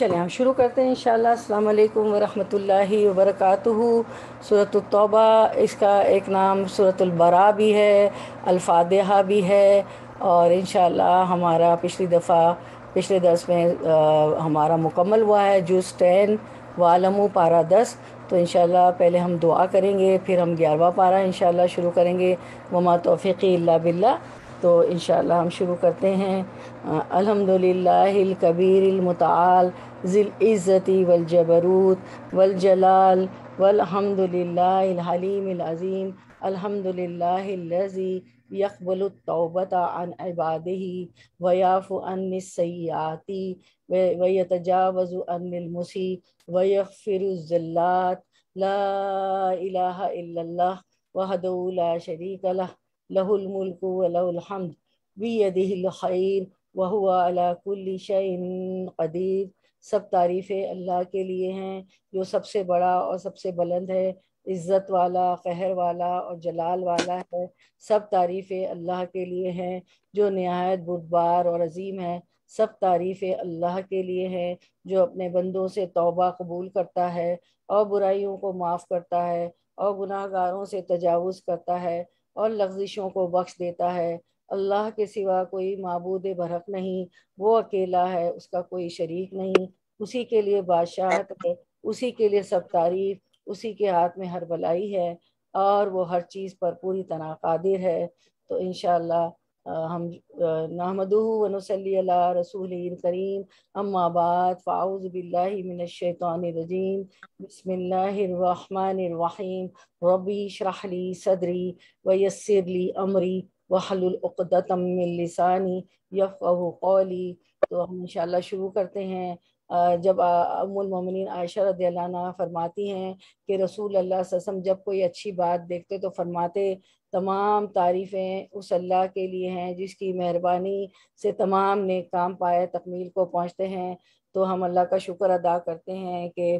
चलें हम शुरू करते हैं इंशाल्लाह अस्सलाम वालेकुम वरहमतुल्लाहि वबरकातुहु सूरत तौबा इसका एक नाम सूरतुल बरा भी है अल्फादहा भी है और इंशाल्लाह हमारा पिछली दफ़ा पिछले दस में आ, हमारा मुकम्मल हुआ है जूस टेन वालमू पारा दस तो इन पहले हम दुआ करेंगे फिर हम ग्यारहवा पारा इन शुरू करेंगे ममा तोफ़ी बिल्ला तो इन हम शुरू करते हैं अलहमदिल्लाकबीरमताल ذي العزة والجبروت والجلال والحمد لله الحليم العظيم الحمد لله الذي يقبل التوبة عن عباده ويعفو عن السيئات ويتجاوز عن المسيء ويغفر الزلات لا إله إلا الله وحده لا شريك له له الملك وله الحمد بيده الخير وهو على كل شيء قدير सब तारीफ़ें अल्लाह के लिए हैं जो सबसे बड़ा और सबसे बुलंद है इज़्ज़त वाला क़हर वाला और जलाल वाला है सब तारीफ़ें अल्लाह के लिए हैं जो नहायत बुदबार और अजीम है सब तारीफ़ें अल्लाह के लिए हैं जो अपने बंदों से तौबा कबूल करता है और बुराइयों को माफ़ करता है और गुनाहगारों से तजावज़ करता है और लफ्जिशों को बख्श देता है अल्लाह के सिवा कोई मबूद बरक नहीं वो अकेला है उसका कोई शरीक नहीं उसी के लिए बादशाहत है उसी के लिए सब तारीफ उसी के हाथ में हर भलाई है और वो हर चीज़ पर पूरी तरह कादिर है तो इन हम नामदू वनसल्ला रसूल करीम अम्माबाद फ़ाउज़ बिल्लाजीम बसमिल्लाम रबी शराहली सदरी वयसरली अमरी वहलुलदानी यफ़ कौली तो हम इंशाल्लाह शुरू करते हैं जब अमुलमिन आयशा रदाना फरमाती हैं कि रसूल अल्लाह ससम जब कोई अच्छी बात देखते तो फरमाते तमाम तारीफ़ें उस अल्लाह के लिए हैं जिसकी मेहरबानी से तमाम ने काम पाए तकमील को पहुँचते हैं तो हम अल्लाह का शुक्र अदा करते हैं कि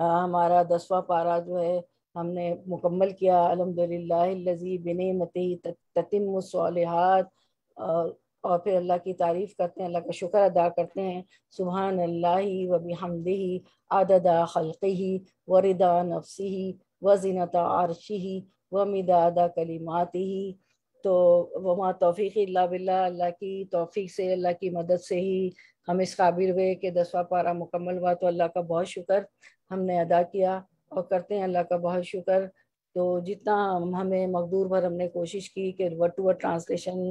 हमारा दसवा पारा जो है हमने मुकम्मल किया अलहमदिल्लाजी बिन मती ततिम सालहत और फिर अल्लाह की तारीफ़ करते हैं अल्लाह का शुक्र अदा करते हैं सुबहान अल्लाह वबी हमदही आददा खलक़ी वरिदा नफसी वजीनत आरशी वमिदादा कलीमाती तो वहाँ तोफ़ी बिल्ला अल्लाह की तोफ़ी से अल्लाह की मदद से ही हम इस काबिल हुए कि दसवा पारा मुकम्मल हुआ तो अल्लाह का बहुत शुक्र हमने अदा किया और करते हैं अल्लाह का बहुत शुक्र तो जितना हमें मकदूर भर हमने कोशिश की कि वर्ड टू वर्ड ट्रांसलेशन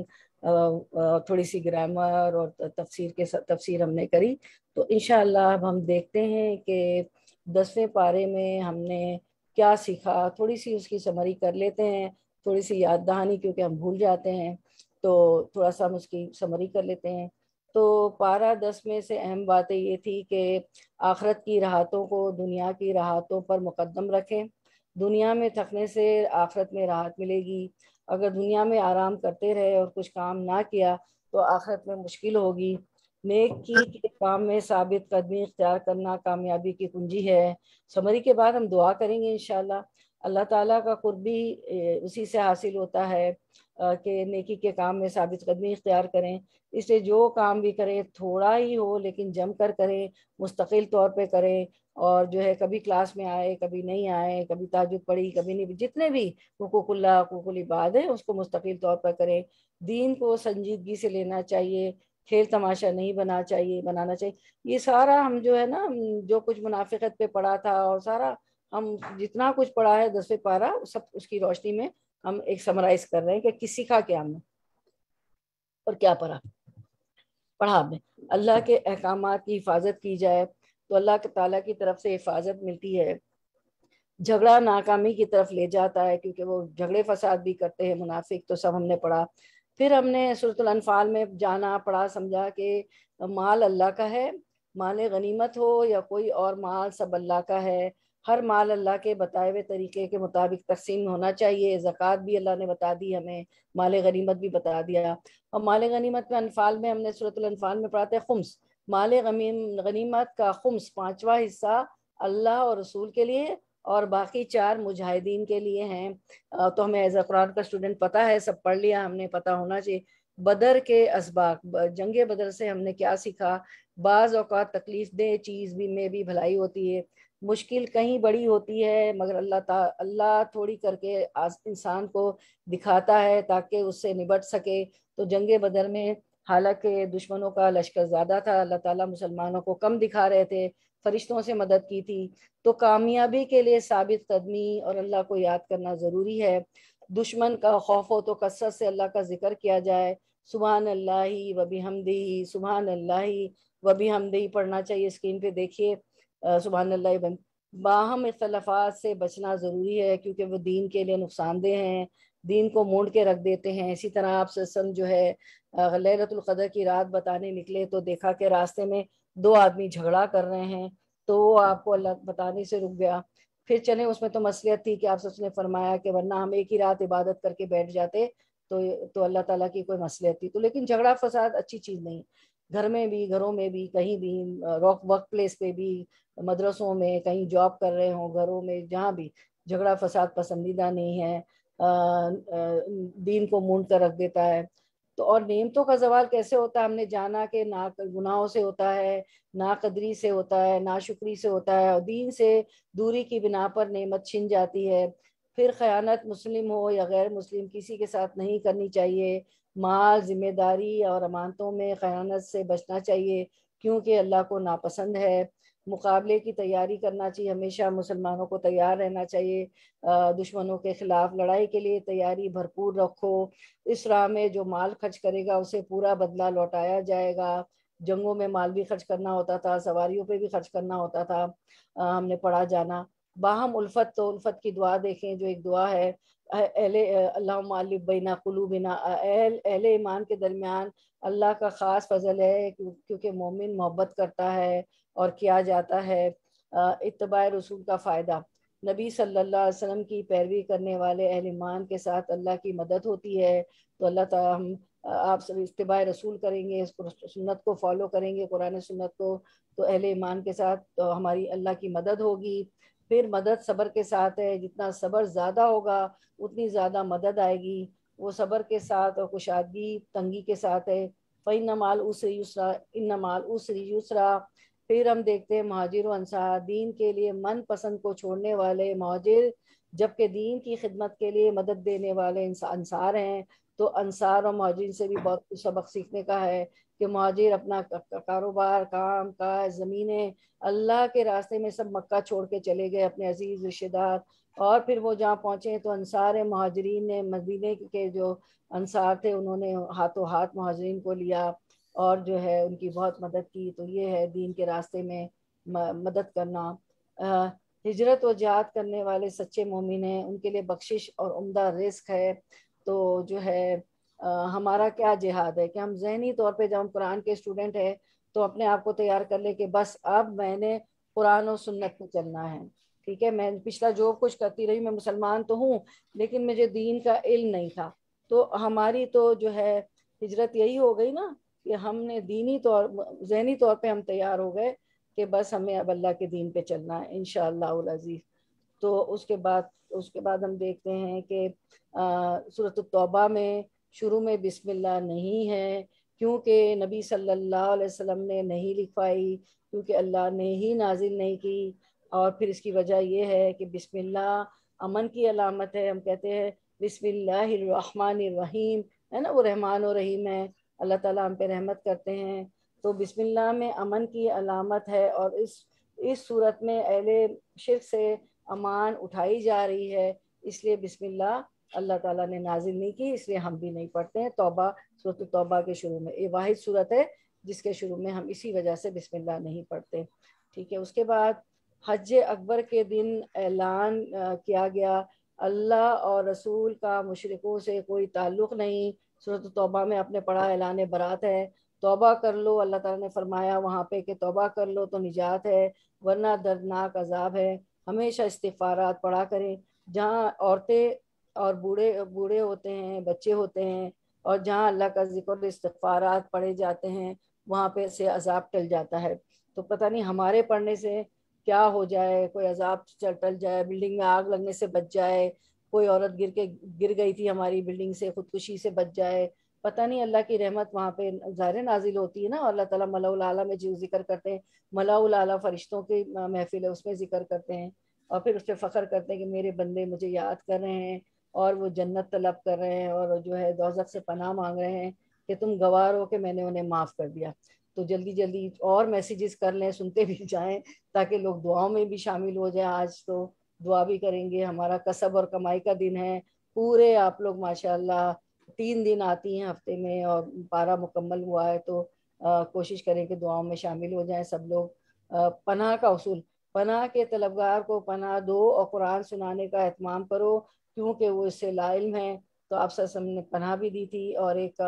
थोड़ी सी ग्रामर और तफसीर के तफसीर हमने करी तो इन अब हम देखते हैं कि दसवें पारे में हमने क्या सीखा थोड़ी सी उसकी समरी कर लेते हैं थोड़ी सी याद दहानी क्योंकि हम भूल जाते हैं तो थोड़ा सा हम उसकी समरी कर लेते हैं तो पारा दस में से अहम बातें ये थी कि आखरत की राहतों को दुनिया की राहतों पर मुकदम रखें दुनिया में थकने से आखरत में राहत मिलेगी अगर दुनिया में आराम करते रहे और कुछ काम ना किया तो आखरत में मुश्किल होगी नेक की के काम में साबित कदमी इख्तियार करना कामयाबी की कुंजी है समरी के बाद हम दुआ करेंगे इन अल्लाह ताला का कुर्बी उसी से हासिल होता है कि नेकी के काम में साबित कदमी इख्तियार करें इसलिए जो काम भी करें थोड़ा ही हो लेकिन जम कर करें मुस्तकिल तौर पे करें और जो है कभी क्लास में आए कभी नहीं आए कभी ताजुद पढ़ी कभी नहीं जितने भी हकूकुल्ला हकूकुल इबाद है उसको मुस्तकिल तौर पर करें दीन को संजीदगी से लेना चाहिए खेल तमाशा नहीं बना चाहिए बनाना चाहिए ये सारा हम जो है ना जो कुछ मुनाफिकत पे पड़ा था और सारा हम जितना कुछ पढ़ा है दसवें पारा सब उसकी रोशनी में हम एक समराइज कर रहे हैं कि किस सीखा क्या हमने और क्या पढ़ा पढ़ा हमने अल्लाह के अहकाम की हिफाजत की जाए तो अल्लाह के ताला की तरफ से हिफाजत मिलती है झगड़ा नाकामी की तरफ ले जाता है क्योंकि वो झगड़े फसाद भी करते हैं मुनाफिक तो सब हमने पढ़ा फिर हमने सूरतलफाल में जाना पढ़ा समझा कि माल अल्लाह का है माल गनीमत हो या कोई और माल सब अल्लाह का है हर माल अल्लाह के बताए हुए तरीके के मुताबिक तकसीम होना चाहिए ज़क़़त भी अल्लाह ने बता दी हमें माल गनीमत भी बता दिया और माल गनीमत में अनफाल में हमने सूरतलफाल में पढ़ाते हैं खुम्स माल गनीमत का खुम्स पाँचवा हिस्सा अल्लाह और रसूल के लिए और बाकी चार मुजाहिदीन के लिए हैं तो हमें एज अ कुरान का स्टूडेंट पता है सब पढ़ लिया हमने पता होना चाहिए बदर के इसबाक जंग बदर से हमने क्या सीखा बाज़ अवत तकलीफ दे चीज़ भी में भी भलाई होती है मुश्किल कहीं बड़ी होती है मगर अल्लाह ता अल्लाह थोड़ी करके इंसान को दिखाता है ताकि उससे निबट सके तो जंग बदर में हालांकि दुश्मनों का लश्कर ज़्यादा था अल्लाह ताला मुसलमानों को कम दिखा रहे थे फरिश्तों से मदद की थी तो कामयाबी के लिए साबित कदमी और अल्लाह को याद करना ज़रूरी है दुश्मन का खौफ हो तो कसरत से अल्लाह का जिक्र किया जाए सुबहान अल्लाह वबी हमदी सुबहान अल्लाह वबी हमदी पढ़ना चाहिए स्क्रीन पे देखिए सुबहान अल्लाह बन बाहम इख्तलाफात से बचना ज़रूरी है क्योंकि वो दीन के लिए नुकसानदेह हैं दीन को मोड़ के रख देते हैं इसी तरह आप सत्संग जो है लहरतुल्क़दर की रात बताने निकले तो देखा कि रास्ते में दो आदमी झगड़ा कर रहे हैं तो वो आपको अल्लाह बताने से रुक गया फिर चले उसमें तो मसलियत थी कि आप सबने फरमाया कि वरना हम एक ही रात इबादत करके बैठ जाते तो तो अल्लाह ताला की कोई मसलियत थी तो लेकिन झगड़ा फसाद अच्छी चीज़ नहीं घर में भी घरों में भी कहीं भी वर्क प्लेस पे भी मदरसों में कहीं जॉब कर रहे हों घरों में जहाँ भी झगड़ा फसाद पसंदीदा नहीं है दीन को मूड कर रख देता है तो और नियमतों का जवाल कैसे होता है हमने जाना कि ना गुनाहों से होता है ना कदरी से होता है ना शुक्री से होता है और दीन से दूरी की बिना पर नेमत छिन जाती है फिर खयानत मुस्लिम हो या गैर मुस्लिम किसी के साथ नहीं करनी चाहिए माल जिम्मेदारी और अमानतों में खयानत से बचना चाहिए क्योंकि अल्लाह को नापसंद है मुकाबले की तैयारी करना चाहिए हमेशा मुसलमानों को तैयार रहना चाहिए दुश्मनों के ख़िलाफ़ लड़ाई के लिए तैयारी भरपूर रखो इस राह में जो माल खर्च करेगा उसे पूरा बदला लौटाया जाएगा जंगों में माल भी खर्च करना होता था सवारियों पे भी खर्च करना होता था हमने पढ़ा जाना बाहम उल्फत तो उल्फत की दुआ देखें जो एक दुआ है अहले अल्लाबैना कलूबिना अहल ईमान के दरमियान अल्लाह का ख़ास फजल है क्योंकि मोमिन मोहब्बत करता है और किया जाता है इतबा रसूल का फ़ायदा नबी सल्लल्लाहु अलैहि वसल्लम की पैरवी करने वाले अहल ईमान के साथ अल्लाह की मदद होती है तो अल्लाह ताला हम आप सब इतबा रसूल करेंगे सुन्नत को फॉलो करेंगे कुरान सुन्नत को तो अहल ईमान के साथ तो हमारी अल्लाह की मदद होगी फिर मदद सबर के साथ है जितना सबर ज़्यादा होगा उतनी ज़्यादा मदद आएगी वो सबर के साथ और कुशादगी तंगी के साथ है फ़ैन माल उसरी यूसरा इन माल उसरी यूसरा फिर हम देखते हैं महाजिर अनसार दीन के लिए मन पसंद को छोड़ने वाले महाजिर जबकि दीन की खिदमत के लिए मदद देने वाले अनसार हैं तो अनसार और महाजिर से भी बहुत कुछ सबक सीखने का है कि महाजिर अपना कारोबार काम काज ज़मीनें अल्लाह के रास्ते में सब मक्का छोड़ के चले गए अपने अजीज़ रिश्तेदार और फिर वो जहाँ पहुँचे तो अनसार महाजरीन ने मदीने के जो अनसार थे उन्होंने हाथों हाथ महाजरीन को लिया और जो है उनकी बहुत मदद की तो ये है दीन के रास्ते में मदद करना हिजरत व जहाद करने वाले सच्चे मोमिन हैं उनके लिए बख्शिश और उम्दा रिस्क है तो जो है हमारा क्या जिहाद है कि हम जहनी तौर पे जब हम कुरान के स्टूडेंट हैं तो अपने आप को तैयार कर ले कि बस अब मैंने कुरान और सुन्नत में चलना है ठीक है मैं पिछला जो कुछ करती रही मैं मुसलमान तो हूँ लेकिन मुझे दीन का इल्म नहीं था तो हमारी तो जो है हिजरत यही हो गई ना कि हमने दीनी तौर जहनी तौर पे हम तैयार हो गए कि बस हमें अब अल्लाह के दीन पे चलना है इन शजीज़ तो उसके बाद उसके बाद हम देखते हैं कि सूरत तौबा में शुरू में बिस्मिल्लाह नहीं है क्योंकि नबी सल्लल्लाहु अलैहि वसल्लम ने नहीं लिखवाई क्योंकि अल्लाह ने ही नाजिल नहीं की और फिर इसकी वजह यह है कि बिस्मिल्लाह अमन की अलामत है हम कहते हैं रहीम है ना वो रहमान और रहीम है अल्लाह ताला हम पे रहमत करते हैं तो बिस्मिल्लाह में अमन की अलामत है और इस इस सूरत में अहले शिर से अमान उठाई जा रही है इसलिए बिस्मिल्लाह अल्लाह ताला ने नाजिल नहीं की इसलिए हम भी नहीं पढ़ते हैं तौबा सूरत तोबा के शुरू में ये वाहिद सूरत है जिसके शुरू में हम इसी वजह से बिस्मिल्लाह नहीं पढ़ते ठीक है उसके बाद हज अकबर के दिन ऐलान किया गया अल्लाह और रसूल का मुशरकों से कोई ताल्लुक़ नहीं सूरत तोबा में आपने पढ़ा ऐलान बरात है तोबा कर लो अल्लाह ताला ने फरमाया वहाँ पे कि तौबा कर लो तो निजात है वरना दर्दनाक अजाब है हमेशा इस्तारात पढ़ा करें जहाँ औरतें और बूढ़े बूढ़े होते हैं बच्चे होते हैं और जहाँ अल्लाह का जिक्र इस्तफारात पढ़े जाते हैं वहाँ पे से अजाब टल जाता है तो पता नहीं हमारे पढ़ने से क्या हो जाए कोई अजाब चल टल जाए बिल्डिंग में आग लगने से बच जाए कोई औरत गिर के गिर गई थी हमारी बिल्डिंग से खुदकुशी से बच जाए पता नहीं अल्लाह की रहमत वहाँ पे ज़ाहिर नाजिल होती है ना अल्लाह ताला मलाउल आला में जो जिक्र करते हैं मलाउल आला फरिश्तों की महफिल है उसमें जिक्र करते हैं और फिर उस पर फ़ख्र करते हैं कि मेरे बंदे मुझे याद कर रहे हैं और वो जन्नत तलब कर रहे हैं और जो है दौजक से पनाह मांग रहे हैं कि तुम गवार हो कि मैंने उन्हें माफ़ कर दिया तो जल्दी जल्दी और मैसेजेस कर लें सुनते भी जाएं ताकि लोग दुआओं में भी शामिल हो जाए आज तो दुआ भी करेंगे हमारा कसब और कमाई का दिन है पूरे आप लोग माशाल्लाह तीन दिन आती हैं हफ्ते में और पारा मुकम्मल हुआ है तो आ, कोशिश करें कि दुआओं में शामिल हो जाएं सब लोग पनाह का उसूल पनाह के तलबगार को पनाह दो और कुरान सुनाने का अहतमाम करो क्योंकि वो इससे लाइल है तो आप सम ने पनाह भी दी थी और एक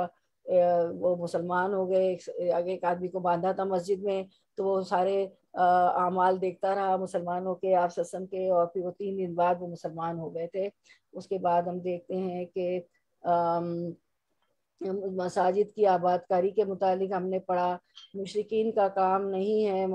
वो मुसलमान हो गए आगे एक आदमी को बांधा था मस्जिद में तो वो सारे अमाल देखता रहा मुसलमानों के आप सत्संग के और फिर वो तीन दिन बाद वो मुसलमान हो गए थे उसके बाद हम देखते हैं कि मसाजिद की आबादकारी के मुतालिक हमने पढ़ा मुशरकिन का काम नहीं है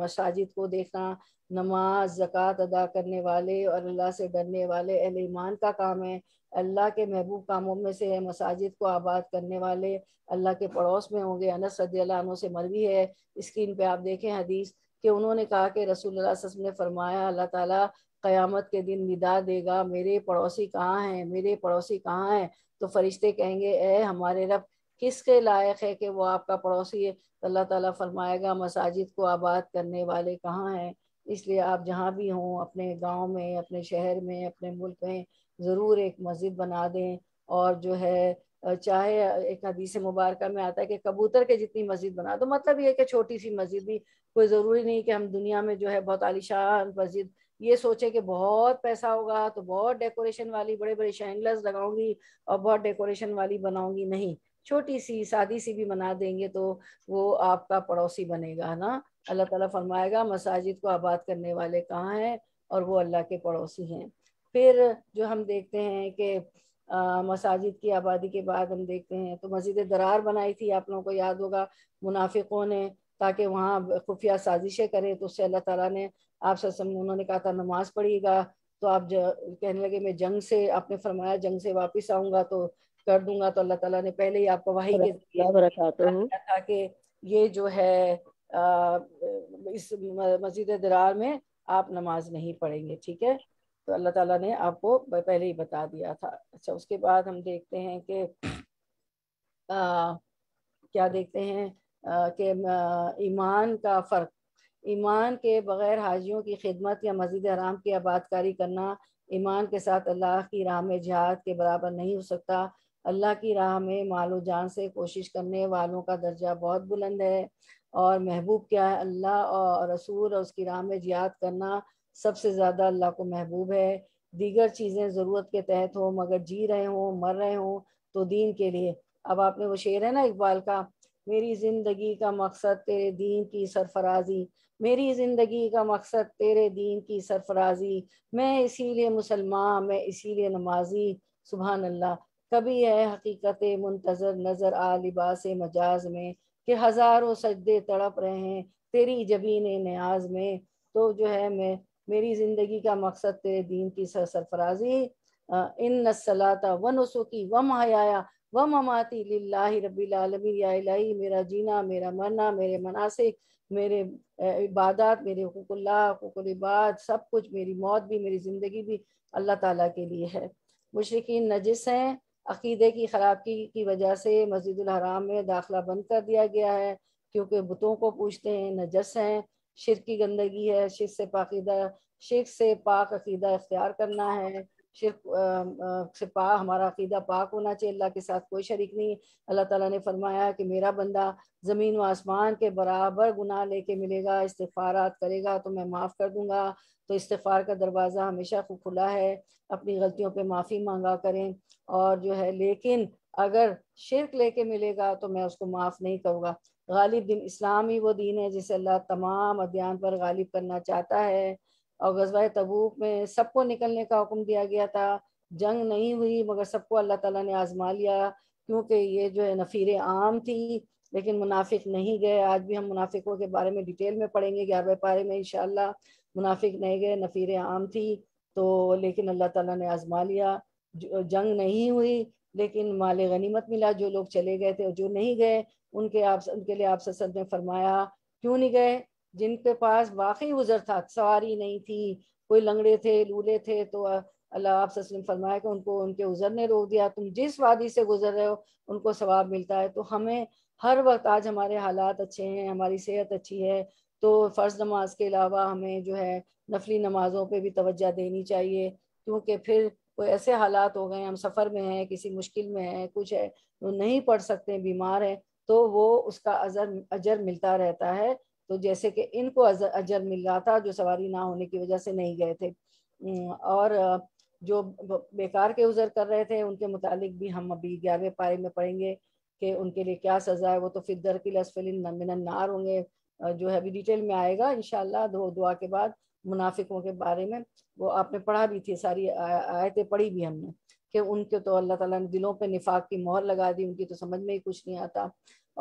मसाजिद को देखना नमाज जक़ात अदा करने वाले और अल्लाह से डरने वाले अहल ईमान का काम है अल्लाह के महबूब कामों में से है मसाजिद को आबाद करने वाले अल्लाह के पड़ोस में होंगे अनस सदील्ला से मरवी है स्क्रीन पे आप देखें हदीस कि उन्होंने कहा कि रसूल ने फरमाया अल्लाह ताला क़यामत के दिन निदा देगा मेरे पड़ोसी कहाँ हैं मेरे पड़ोसी कहाँ हैं तो फरिश्ते कहेंगे ए हमारे रब किसके लायक है कि वो आपका पड़ोसी है तो अल्लाह ताला फरमाएगा मसाजिद को आबाद करने वाले कहाँ हैं इसलिए आप जहाँ भी हों अपने गांव में अपने शहर में अपने मुल्क में ज़रूर एक मस्जिद बना दें और जो है चाहे एक हदीस मुबारक में आता है कि कबूतर के जितनी मस्जिद बना दो तो मतलब ये कि छोटी सी मस्जिद भी कोई ज़रूरी नहीं कि हम दुनिया में जो है बहुत आलिशान मस्जिद ये सोचे कि बहुत पैसा होगा तो बहुत डेकोरेशन वाली बड़े बड़े शैंडलर्स लगाऊंगी और बहुत डेकोरेशन वाली बनाऊंगी नहीं छोटी सी सादी सी भी बना देंगे तो वो आपका पड़ोसी बनेगा ना अल्लाह ताला फरमाएगा मसाजिद को आबाद करने वाले कहाँ हैं और वो अल्लाह के पड़ोसी हैं फिर जो हम देखते हैं कि मसाजिद की आबादी के बाद हम देखते हैं तो मस्जिद दरार बनाई थी आप लोगों को याद होगा मुनाफिकों ने ताकि वहाँ खुफिया साजिशें करें तो उससे अल्लाह ताला ने आप उन्होंने कहा था नमाज पढ़िएगा तो आप कहने लगे मैं जंग से आपने फरमाया जंग से वापस आऊँगा तो कर दूंगा तो अल्लाह ताला ने पहले ही आपको वाही के था कि ये जो है आ, इस मस्जिद दरार में आप नमाज नहीं पढ़ेंगे ठीक है तो अल्लाह ताला ने आपको पहले ही बता दिया था अच्छा उसके बाद हम देखते हैं कि क्या देखते हैं के ईमान का फ़र्क ईमान के बग़ैर हाजियों की खिदमत या मस्जिद हराम की आबादकारी करना ईमान के साथ अल्लाह की राह में जहाद के बराबर नहीं हो सकता अल्लाह की राह में मालो जान से कोशिश करने वालों का दर्जा बहुत बुलंद है और महबूब क्या है अल्लाह और रसूल और उसकी राह में जिहाद करना सबसे ज़्यादा अल्लाह को महबूब है दीगर चीज़ें ज़रूरत के तहत हो मगर जी रहे हों मर रहे हों तो दीन के लिए अब आपने वो शेर है ना इकबाल का मेरी ज़िंदगी का मकसद तेरे दीन की सरफराजी मेरी ज़िंदगी का मकसद तेरे दीन की सरफराजी मैं इसीलिए मुसलमान मैं इसीलिए नमाजी सुबह अल्लाह कभी है हकीकत मुंतज़र नज़र आ लिबास मजाज में कि हज़ारों सजदे तड़प रहे हैं तेरी जबीन न्याज में तो जो है मैं मेरी ज़िंदगी का मकसद तेरे दीन की सरफराजी इन नसलाता व नसुकी व महाया व ममाती रबी या इलाही मेरा जीना मेरा मरना मेरे मनासिक मेरे इबादत मेरे हकूकल्ला सब कुछ मेरी मौत भी मेरी ज़िंदगी भी अल्लाह ताला के लिए है मुशरकिन नजिस हैं अकीदे की खराबी की वजह से मस्जिद हराम में दाखिला बंद कर दिया गया है क्योंकि बुतों को पूछते हैं नजस हैं शिर की गंदगी है शिर से पाकिदा शिरक से पाक अकीदा इख्तियार करना है शिरक से पा हमारा अकीदा पाक होना चाहिए अल्लाह के साथ कोई शरीक नहीं अल्लाह ताला ने फरमाया कि मेरा बंदा ज़मीन व आसमान के बराबर गुनाह लेके मिलेगा इस्तफारात करेगा तो मैं माफ़ कर दूंगा तो इस्तफ़ार का दरवाज़ा हमेशा खुला है अपनी गलतियों पे माफ़ी मांगा करें और जो है लेकिन अगर शिरक लेके मिलेगा तो मैं उसको माफ़ नहीं करूँगा गालिब दिन इस्लाम ही वो दीन है जिसे अल्लाह तमाम अध्ययन पर गालिब करना चाहता है और गजबा तबूक में सबको निकलने का हुक्म दिया गया था जंग नहीं हुई मगर सबको अल्लाह ताला ने आजमा लिया क्योंकि ये जो है नफ़ीर आम थी लेकिन मुनाफिक नहीं गए आज भी हम मुनाफिकों के बारे में डिटेल में पढ़ेंगे ग्यारह पारे में इन मुनाफिक नहीं गए नफ़ीर आम थी तो लेकिन अल्लाह ताला ने आजमा लिया जंग नहीं हुई लेकिन माल गनीमत मिला जो लोग चले गए थे और जो नहीं गए उनके आप उनके लिए आप ससद ने फरमाया क्यों नहीं गए जिनके पास वाकई उजर था सवारी नहीं थी कोई लंगड़े थे लूले थे तो अल्लाह आप वसलम फरमाया कि उनको उनके उजर ने रोक दिया तुम जिस वादी से गुजर रहे हो उनको सवाब मिलता है तो हमें हर वक्त आज हमारे हालात अच्छे हैं हमारी सेहत अच्छी है तो फ़र्ज नमाज के अलावा हमें जो है नफली नमाज़ों पे भी तवज्जो देनी चाहिए क्योंकि फिर कोई ऐसे हालात हो गए हम सफ़र में हैं किसी मुश्किल में हैं कुछ है तो नहीं पढ़ सकते बीमार है तो वो उसका अजर अजर मिलता रहता है तो जैसे कि इनको अजर मिल रहा था जो सवारी ना होने की वजह से नहीं गए थे और जो बेकार के उजर कर रहे थे उनके मुतालिक भी हम अभी ग्यारहवें पारे में पढ़ेंगे कि उनके लिए क्या सज़ा है वो तो फिर दरकिल नार होंगे जो है अभी डिटेल में आएगा इन दो दुआ के बाद मुनाफिकों के बारे में वो आपने पढ़ा भी थी सारी आयतें पढ़ी भी हमने कि उनके तो अल्लाह ताला ने दिलों पे निफाक की मोहर लगा दी उनकी तो समझ में ही कुछ नहीं आता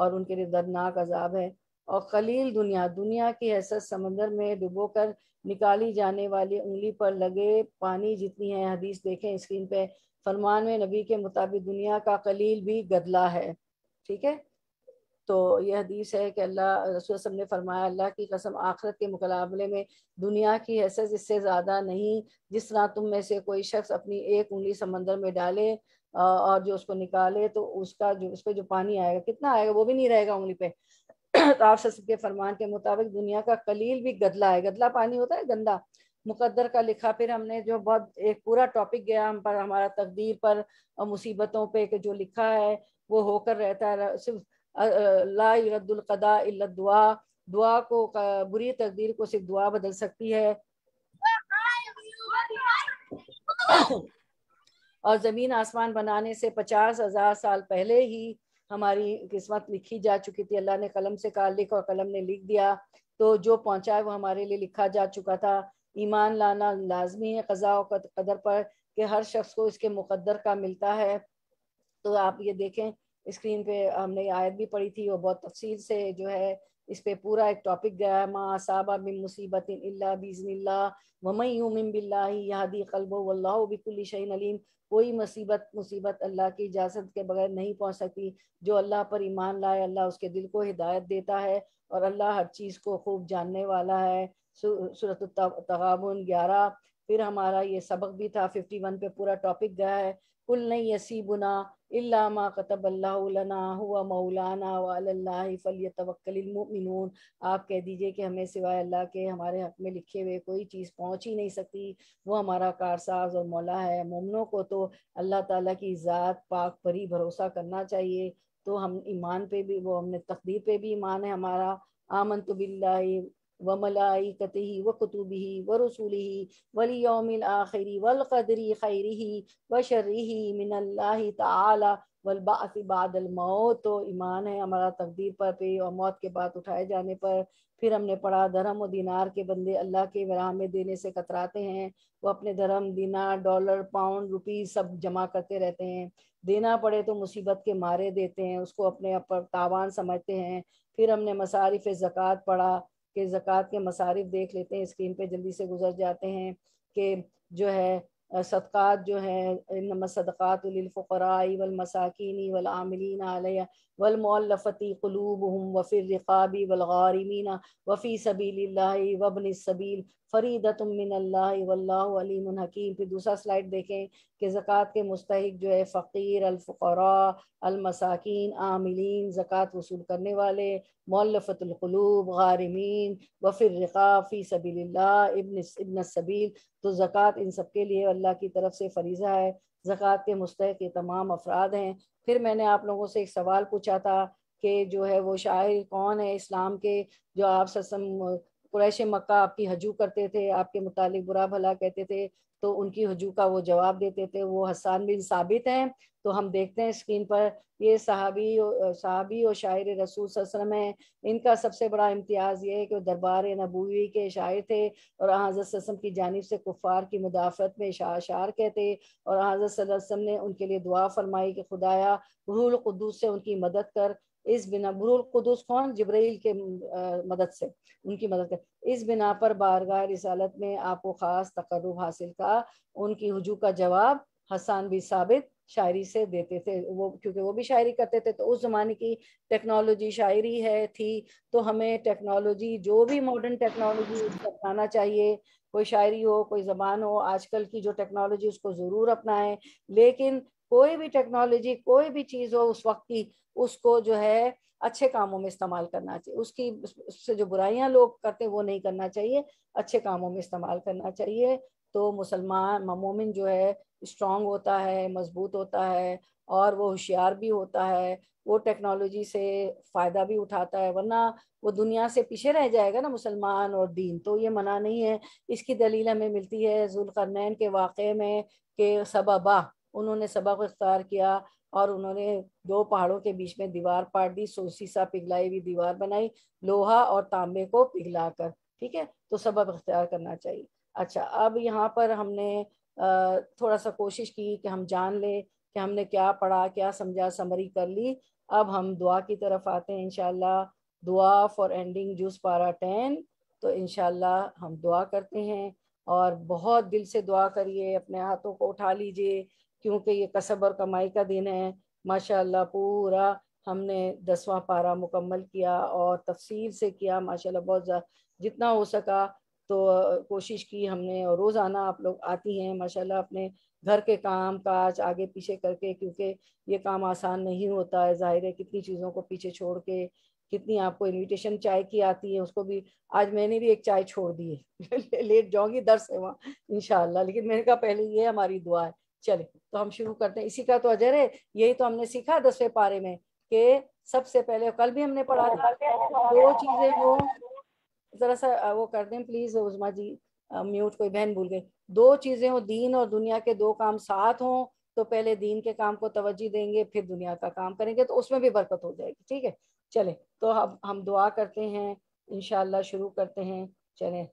और उनके लिए दर्दनाक अजाब है और कलील दुनिया दुनिया के ऐसा समंदर में डुबो कर निकाली जाने वाली उंगली पर लगे पानी जितनी है हदीस देखें स्क्रीन पे फरमान में नबी के मुताबिक दुनिया का कलील भी गदला है ठीक है तो यह हदीस है कि अल्लाह रसूल ने फरमाया अल्लाह की कसम आखरत के मुकाबले में दुनिया की हैसियत इससे ज़्यादा नहीं जिस तरह तुम में से कोई शख्स अपनी एक उंगली समंदर में डाले और जो उसको निकाले तो उसका जो उस पर जो पानी आएगा कितना आएगा वो भी नहीं रहेगा उंगली पे तो आप के फरमान के मुताबिक दुनिया का कलील भी गदला है गदला पानी होता है गंदा मुकद्दर का लिखा फिर हमने जो बहुत एक पूरा टॉपिक गया हम पर हमारा तकदीर पर और मुसीबतों पे के जो लिखा है वो होकर रहता है सिर्फ ला रद्दुलकदा दुआ दुआ को बुरी तकदीर को सिर्फ दुआ बदल सकती है और ज़मीन आसमान बनाने से पचास हज़ार साल पहले ही हमारी किस्मत लिखी जा चुकी थी अल्लाह ने कलम से कहा लिख और कलम ने लिख दिया तो जो पहुंचा है वो हमारे लिए लिखा जा चुका था ईमान लाना लाजमी है कज़ा और कदर पर कि हर शख्स को इसके मुकद्दर का मिलता है तो आप ये देखें स्क्रीन पे हमने आयत भी पढ़ी थी और बहुत तफसील से जो है इस पे पूरा एक टॉपिक गया है माँ साबा बिन मुसीबत बिजनिल्ला वमई उमिन बिल्लादी कल्बो वल्लाह बिकुल शहीन अलीम कोई मुसीबत मुसीबत अल्लाह की इजाज़त के बगैर नहीं पहुंच सकती जो अल्लाह पर ईमान लाए अल्लाह उसके दिल को हिदायत देता है और अल्लाह हर चीज़ को खूब जानने वाला है सूरत तगाबन ग्यारह फिर हमारा ये सबक भी था फिफ्टी वन पे पूरा टॉपिक गया है कुल नहीं यसी बुना इल्लामा कतबल्लाना हुआ मौलाना वाल्ला फ़लियतवक्लमिन आप कह दीजिए कि हमें सिवाय अल्लाह के हमारे हक में लिखे हुए कोई चीज़ पहुंच ही नहीं सकती वो हमारा कारसाज और मौला है मोमनों को तो अल्लाह ताला की ज़ात पाक पर ही भरोसा करना चाहिए तो हम ईमान पे भी वो हमने तकदीर पे भी ईमान है हमारा आमन तो बिल्ला व मलाई ही व कतुब ही व रसूल ही वलियोमिल आखिरी वलकदरी खैरी व शर्री ही मिनल्ला ताला वलबासी बादल मौत तो ईमान है हमारा तकदीर पर पे और मौत के बाद उठाए जाने पर फिर हमने पढ़ा धर्म और दिनार के बंदे अल्लाह के वराह में देने से कतराते हैं वो अपने धर्म दिनार डॉलर पाउंड रुपी सब जमा करते रहते हैं देना पड़े तो मुसीबत के मारे देते हैं उसको अपने अपर तावान समझते हैं फिर हमने मसारिफ जक़़ात पढ़ा कि जक़ात के मसारिफ देख लेते हैं स्क्रीन पे जल्दी से गुजर जाते हैं कि जो है सदक़ात जो है नमसदक़ातफ़राई वलमसाकिन वलामिलीन आलिया वलमफ़ी क़लूब हम वफ़ी रक़ाबी वफ़ी सबील वबन सबील फ़रीदत मिनल्लाम हकीम फिर दूसरा स्लाइड देखें कि ज़क़़त के मुस्तक जो है फ़कीर अलफ़रा अलमसाकिन आमिलीन ज़क़़त वसूल करने वाले मौलफ़तलूब गारमीन वफ़िर रक़ाफ़ी सबील इबन इबन सबील तो ज़क़़त इन सब के लिए अल्लाह की तरफ से फरीज़ा है ज़क़़त के मुस्तक ये तमाम अफराद हैं फिर मैंने आप लोगों से एक सवाल पूछा था कि जो है वो शायर कौन है इस्लाम के जो आप सस्म कुरैश मक्का आपकी हजू करते थे आपके मुतालिक बुरा भला कहते थे तो उनकी हजू का वो जवाब देते थे वो हसन बिन साबित हैं तो हम देखते हैं स्क्रीन पर ये सहाबी सहाबी और शायर रसूल वसम है इनका सबसे बड़ा इम्तियाज़ ये है कि वो दरबार नबूवी के शायर थे और हज़रत वसम की जानब से कुफ़ार की मुदाफ़त में शाह कहते और हज़रत ने उनके लिए दुआ फरमाई कि खुदाया रूल से उनकी मदद कर इस बिना बुरुल कुदस कौन जब्राइल के मदद से उनकी मदद कर इस बिना पर बारगाह रिसालत में आपको ख़ास तकरब हासिल का उनकी हजू का जवाब हसान भी साबित शायरी से देते थे वो क्योंकि वो भी शायरी करते थे तो उस ज़माने की टेक्नोलॉजी शायरी है थी तो हमें टेक्नोलॉजी जो भी मॉडर्न टेक्नोलॉजी अपनाना चाहिए कोई शायरी हो कोई ज़बान हो आजकल की जो टेक्नोलॉजी उसको ज़रूर अपनाएं लेकिन कोई भी टेक्नोलॉजी कोई भी चीज़ हो उस वक्त की उसको जो है अच्छे कामों में इस्तेमाल करना चाहिए उसकी उससे जो बुराइयां लोग करते हैं वो नहीं करना चाहिए अच्छे कामों में इस्तेमाल करना चाहिए तो मुसलमान ममोमिन जो है स्ट्रांग होता है मजबूत होता है और वो होशियार भी होता है वो टेक्नोलॉजी से फ़ायदा भी उठाता है वरना वो दुनिया से पीछे रह जाएगा ना मुसलमान और दीन तो ये मना नहीं है इसकी दलील हमें मिलती है जुल्कर के वाक़े में के सबबा उन्होंने सबक इख्तार किया और उन्होंने दो पहाड़ों के बीच में दीवार पाट दी सोसीसा पिघलाई हुई दीवार बनाई लोहा और तांबे को पिघला कर ठीक है तो सबक इख्तियार करना चाहिए अच्छा अब यहाँ पर हमने थोड़ा सा कोशिश की कि हम जान ले कि हमने क्या पढ़ा क्या समझा समरी कर ली अब हम दुआ की तरफ आते हैं इनशाला दुआ फॉर एंडिंग जूस पारा टेन तो इनशाला हम दुआ करते हैं और बहुत दिल से दुआ करिए अपने हाथों को उठा लीजिए क्योंकि ये कसब और कमाई का दिन है माशाल्लाह पूरा हमने दसवां पारा मुकम्मल किया और तफसील से किया माशाल्लाह बहुत जितना हो सका तो कोशिश की हमने और रोज़ाना आप लोग आती हैं माशाल्लाह अपने घर के काम काज आगे पीछे करके क्योंकि ये काम आसान नहीं होता है ज़ाहिर है कितनी चीज़ों को पीछे छोड़ के कितनी आपको इनविटेशन चाय की आती है उसको भी आज मैंने भी एक चाय छोड़ दी है लेट जाऊंगी दर्स है वहाँ इनशाला लेकिन मैंने कहा पहले ये हमारी दुआ है चले तो हम शुरू करते हैं इसी का तो अजर है यही तो हमने सीखा दसवें पारे में कि सबसे पहले कल भी हमने पढ़ा था दो चीजें वो जरा सा वो कर दें प्लीज उजमा जी म्यूट कोई बहन भूल गई दो चीजें हो दीन और दुनिया के दो काम साथ हों तो पहले दीन के काम को तवज्जो देंगे फिर दुनिया का काम करेंगे तो उसमें भी बरकत हो जाएगी ठीक है चले तो हम हम दुआ करते हैं इनशाला शुरू करते हैं चले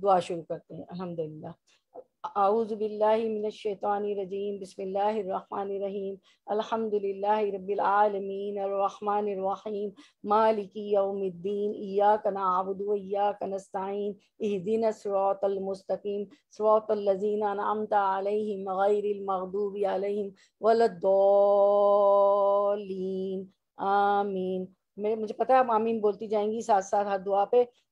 दुआ शुरू करते हैं अलहमदिल्ला أعوذ بالله من الشيطان الرجيم بسم الله الرحمن الرحيم الحمد لله رب العالمين الرحمن الرحيم مالك يوم الدين إياك نعبد وإياك نستعين اهدنا الصراط المستقيم صراط الذين أنعمت عليهم غير المغضوب عليهم ولا الضالين آمين मुझे पता है आप आमीन बोलती जाएंगी साथ साथ हर दुआ पे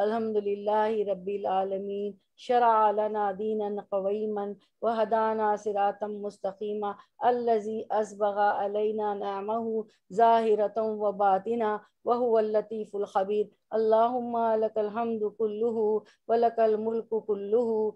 الحمد لله رب العالمين شرع لنا دينا قويما وهدانا صراطا مستقيما الذي أسبغ علينا نعمه ظاهرة وباطنا وهو اللطيف الخبير اللهم لك الحمد كله ولك الملك كله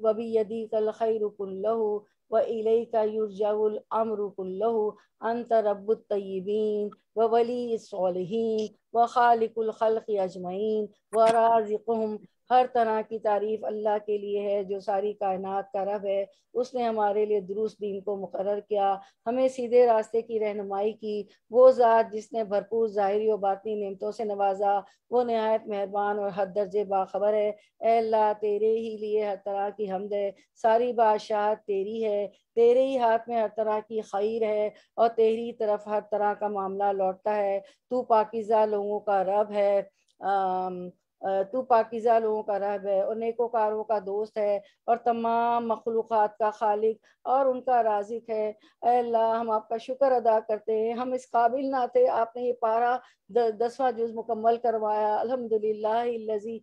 وبيديك الخير كله وإليك يرجع الأمر كله أنت رب الطيبين وولي الصالحين وخالق الخلق أجمعين ورازقهم हर तरह की तारीफ अल्लाह के लिए है जो सारी कायनात का रब है उसने हमारे लिए दुरुस्त दीन को मुकर किया हमें सीधे रास्ते की रहनुमाई की वो ज़ात जिसने भरपूर ज़ाहरी और बातनी नियमतों से नवाजा वो नहायत मेहरबान और हद दर्जे बाखबर है अल्लाह तेरे ही लिए हर तरह की हमद है सारी बादशाह तेरी है तेरे ही हाथ में हर तरह की खैर है और तेरी तरफ हर तरह का मामला लौटता है तू पाकिज़ा लोगों का रब है तो पाकिज़ा लोगों का रहब है और नेकोकारों का दोस्त है और तमाम मखलूक़ का खालिक और उनका राजिक है अल्लाह हम आपका शुक्र अदा करते हैं हम इस काबिल ना थे आपने ये पारा द, दसवा जुज़ मुकम्मल करवाया अलहमदिल्लाजी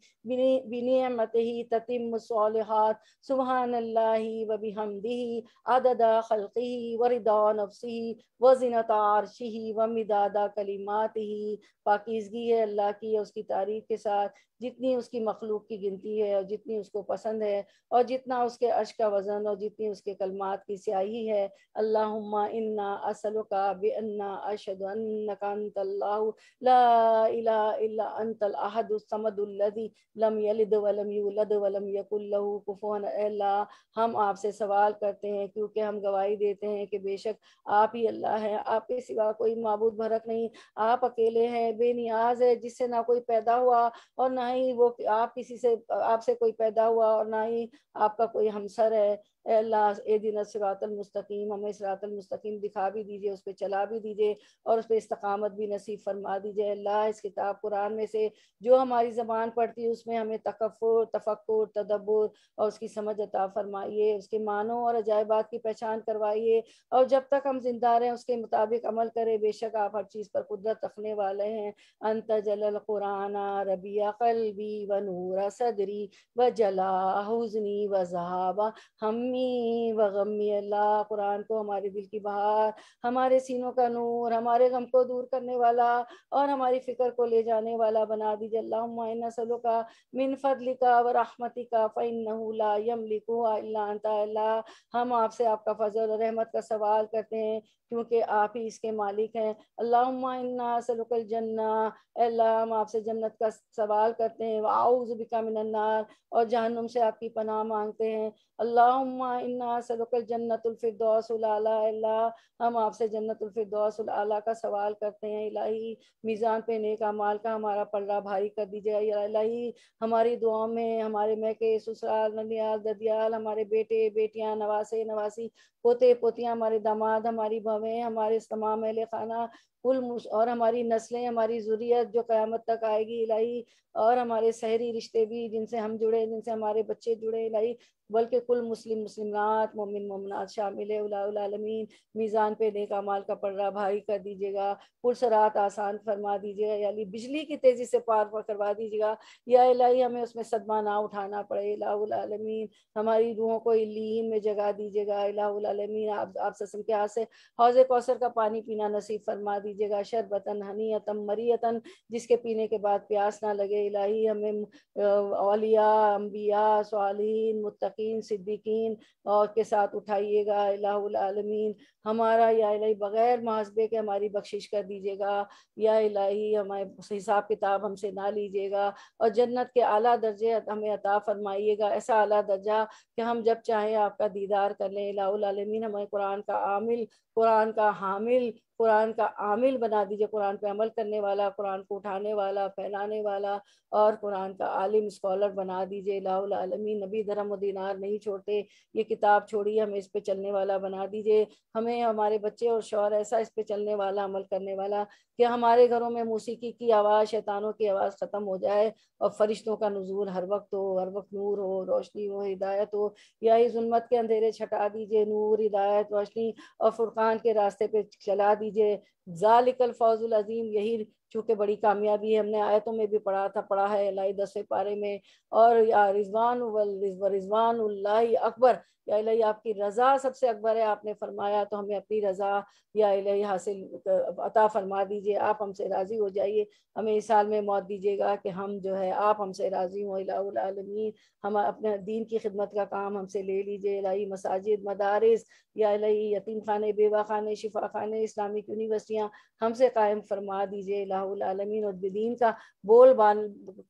मत ही ततिम सोलहत सुबहान अल्लाह वबी हमदी अददा खलकी वरिदा नफसी वजिनत आरशी व मिदादा कलीमात ही पाकिजगी है अल्लाह की उसकी तारीफ के साथ जितनी उसकी मखलूक की गिनती है और जितनी उसको पसंद है और जितना उसके अर्श का वज़न और जितनी उसके कलमात की स्याही है अल्लाहुम्मा इन्ना असल लम यलिद यूलद हम आपसे सवाल करते हैं क्योंकि हम गवाही देते हैं कि बेशक आप ही अल्लाह है आपके सिवा कोई मबूद भरक नहीं आप अकेले हैं बेनियाज है जिससे ना कोई पैदा हुआ और ना ना ही वो आप किसी से आपसे कोई पैदा हुआ और ना ही आपका कोई हमसर है ए दिन सरातलमस्तकीम हमें सरातलमस्तकीम दिखा भी दीजिए उस पर चला भी दीजिए और उस पर इस्तकामत भी नसीब फरमा दीजिए अल्लाह इस किताब कुरान में से जो हमारी ज़बान पढ़ती है उसमें हमें तकफ़ुर तफक्र तदब्बर और उसकी समझ अता फरमाइए उसके मानों और अजायबात की पहचान करवाइए और जब तक हम जिंदा रहें उसके मुताबिक अमल करें बेशक आप हर चीज़ पर कुदरत रखने वाले हैं अंत जलल कुराना रबिया कलबी व नूरा सदरी व जला हुजनी व जहाबा हम हमी व गमी अल्लाह कुरान को हमारे दिल की बहार हमारे सीनों का नूर हमारे गम को दूर करने वाला और हमारी फ़िक्र को ले जाने वाला बना दीजिए अल्लासल का मिन फदली का व रहमती का फ़ैनला हम आपसे आपका फजल और रहमत का सवाल करते हैं क्योंकि आप ही इसके मालिक हैं सलोकल जन्ना अल्लाह हम आपसे जन्नत का सवाल करते हैं वाउज़ बिका मिनन्नार और जहनुम से आपकी पनाह मांगते हैं अल्लाह हम आपसे जन्नतफरदौसला का सवाल करते हैं इलाही मीज़ान पे नेक अमाल का हमारा पल्ला भारी कर दीजिए इलाही हमारी दुआ में हमारे महके ससुराल ननियाल ददियाल हमारे बेटे बेटियाँ नवासे नवासी पोते पोतियाँ हमारे दामाद हमारी भवें हमारे तमाम अहल खाना कुल और हमारी नस्लें हमारी ज़ुरियत जो क़यामत तक आएगी इलाही और हमारे शहरी रिश्ते भी जिनसे हम जुड़े जिनसे हमारे बच्चे जुड़े इलाही बल्कि कुल मुस्लिम मुस्लिमात मोमिन मोमनात शामिल है उलामीन मीज़ान पे नेक अमाल का रहा भाई कर दीजिएगा पुरसरात आसान फरमा दीजिएगा या बिजली की तेज़ी से पार पार करवा दीजिएगा या इलाही हमें उसमें सदमा ना उठाना पड़े इलामीन हमारी रूहों को इलीन में जगा दीजिएगा इलामीन आलमीन आप आप ससम के हाथ से हौज कौसर का पानी पीना नसीब फरमा दीजिएगा शरबतन हनीतम मरीतन जिसके पीने के बाद प्यास ना लगे इलाही हमें अलिया अम्बिया सालीन मुतकीन सिद्दीकीन और के साथ उठाइएगा इलामीन हमारा या इलाही बग़ैर मुहासबे के हमारी बख्शिश कर दीजिएगा या इलाही हमारे हिसाब किताब हमसे ना लीजिएगा और जन्नत के अला दर्जे हमें अता फरमाइएगा ऐसा अला दर्जा कि हम जब चाहें आपका दीदार कर लें इलामीन हमारे कुरान का आमिल कुरान का हामिल कुरान का आमिल बना दीजिए कुरान पे अमल करने वाला कुरान को उठाने वाला फैलाने वाला और कुरान का आलिम स्कॉलर बना दीजिए लाउलमी नबी धर्म दिनार नहीं छोड़ते ये किताब छोड़िए हमें इस पे चलने वाला बना दीजिए हमें हमारे बच्चे और शौर ऐसा इस पे चलने वाला अमल करने वाला कि हमारे घरों में मौसीकी की आवाज़ शैतानों की आवाज़ ख़त्म हो जाए और फरिश्तों का नजूल हर वक्त हो हर वक्त नूर हो रोशनी हो हिदायत हो या इस जुलमत के अंधेरे छटा दीजिए नूर हिदायत रोशनी और फुरक़ कुरान के रास्ते पे चला दीजिए जालिकल फौजुल अजीम यही चूंकि बड़ी कामयाबी है हमने आयतों में भी पढ़ा था पढ़ा है लाई दस पारे में और या रिजवान रिजवान अकबर या इलाही आपकी रज़ा सबसे अकबर है आपने फरमाया तो हमें अपनी रज़ा या इलाही हासिल अता फरमा दीजिए आप हमसे राज़ी हो जाइए हमें इस साल में मौत दीजिएगा कि हम जो है आप हमसे राज़ी हों इलामी हम अपने दीन की खिदमत का काम हमसे ले लीजिए इलाही मसाजिद मदारस या इलाही यतीम खाने बेवा खाने शिफा खाने इस्लामिक यूनिवर्सिटी कुर्सियाँ हमसे कायम फरमा दीजिए और बदीन का बोल बाल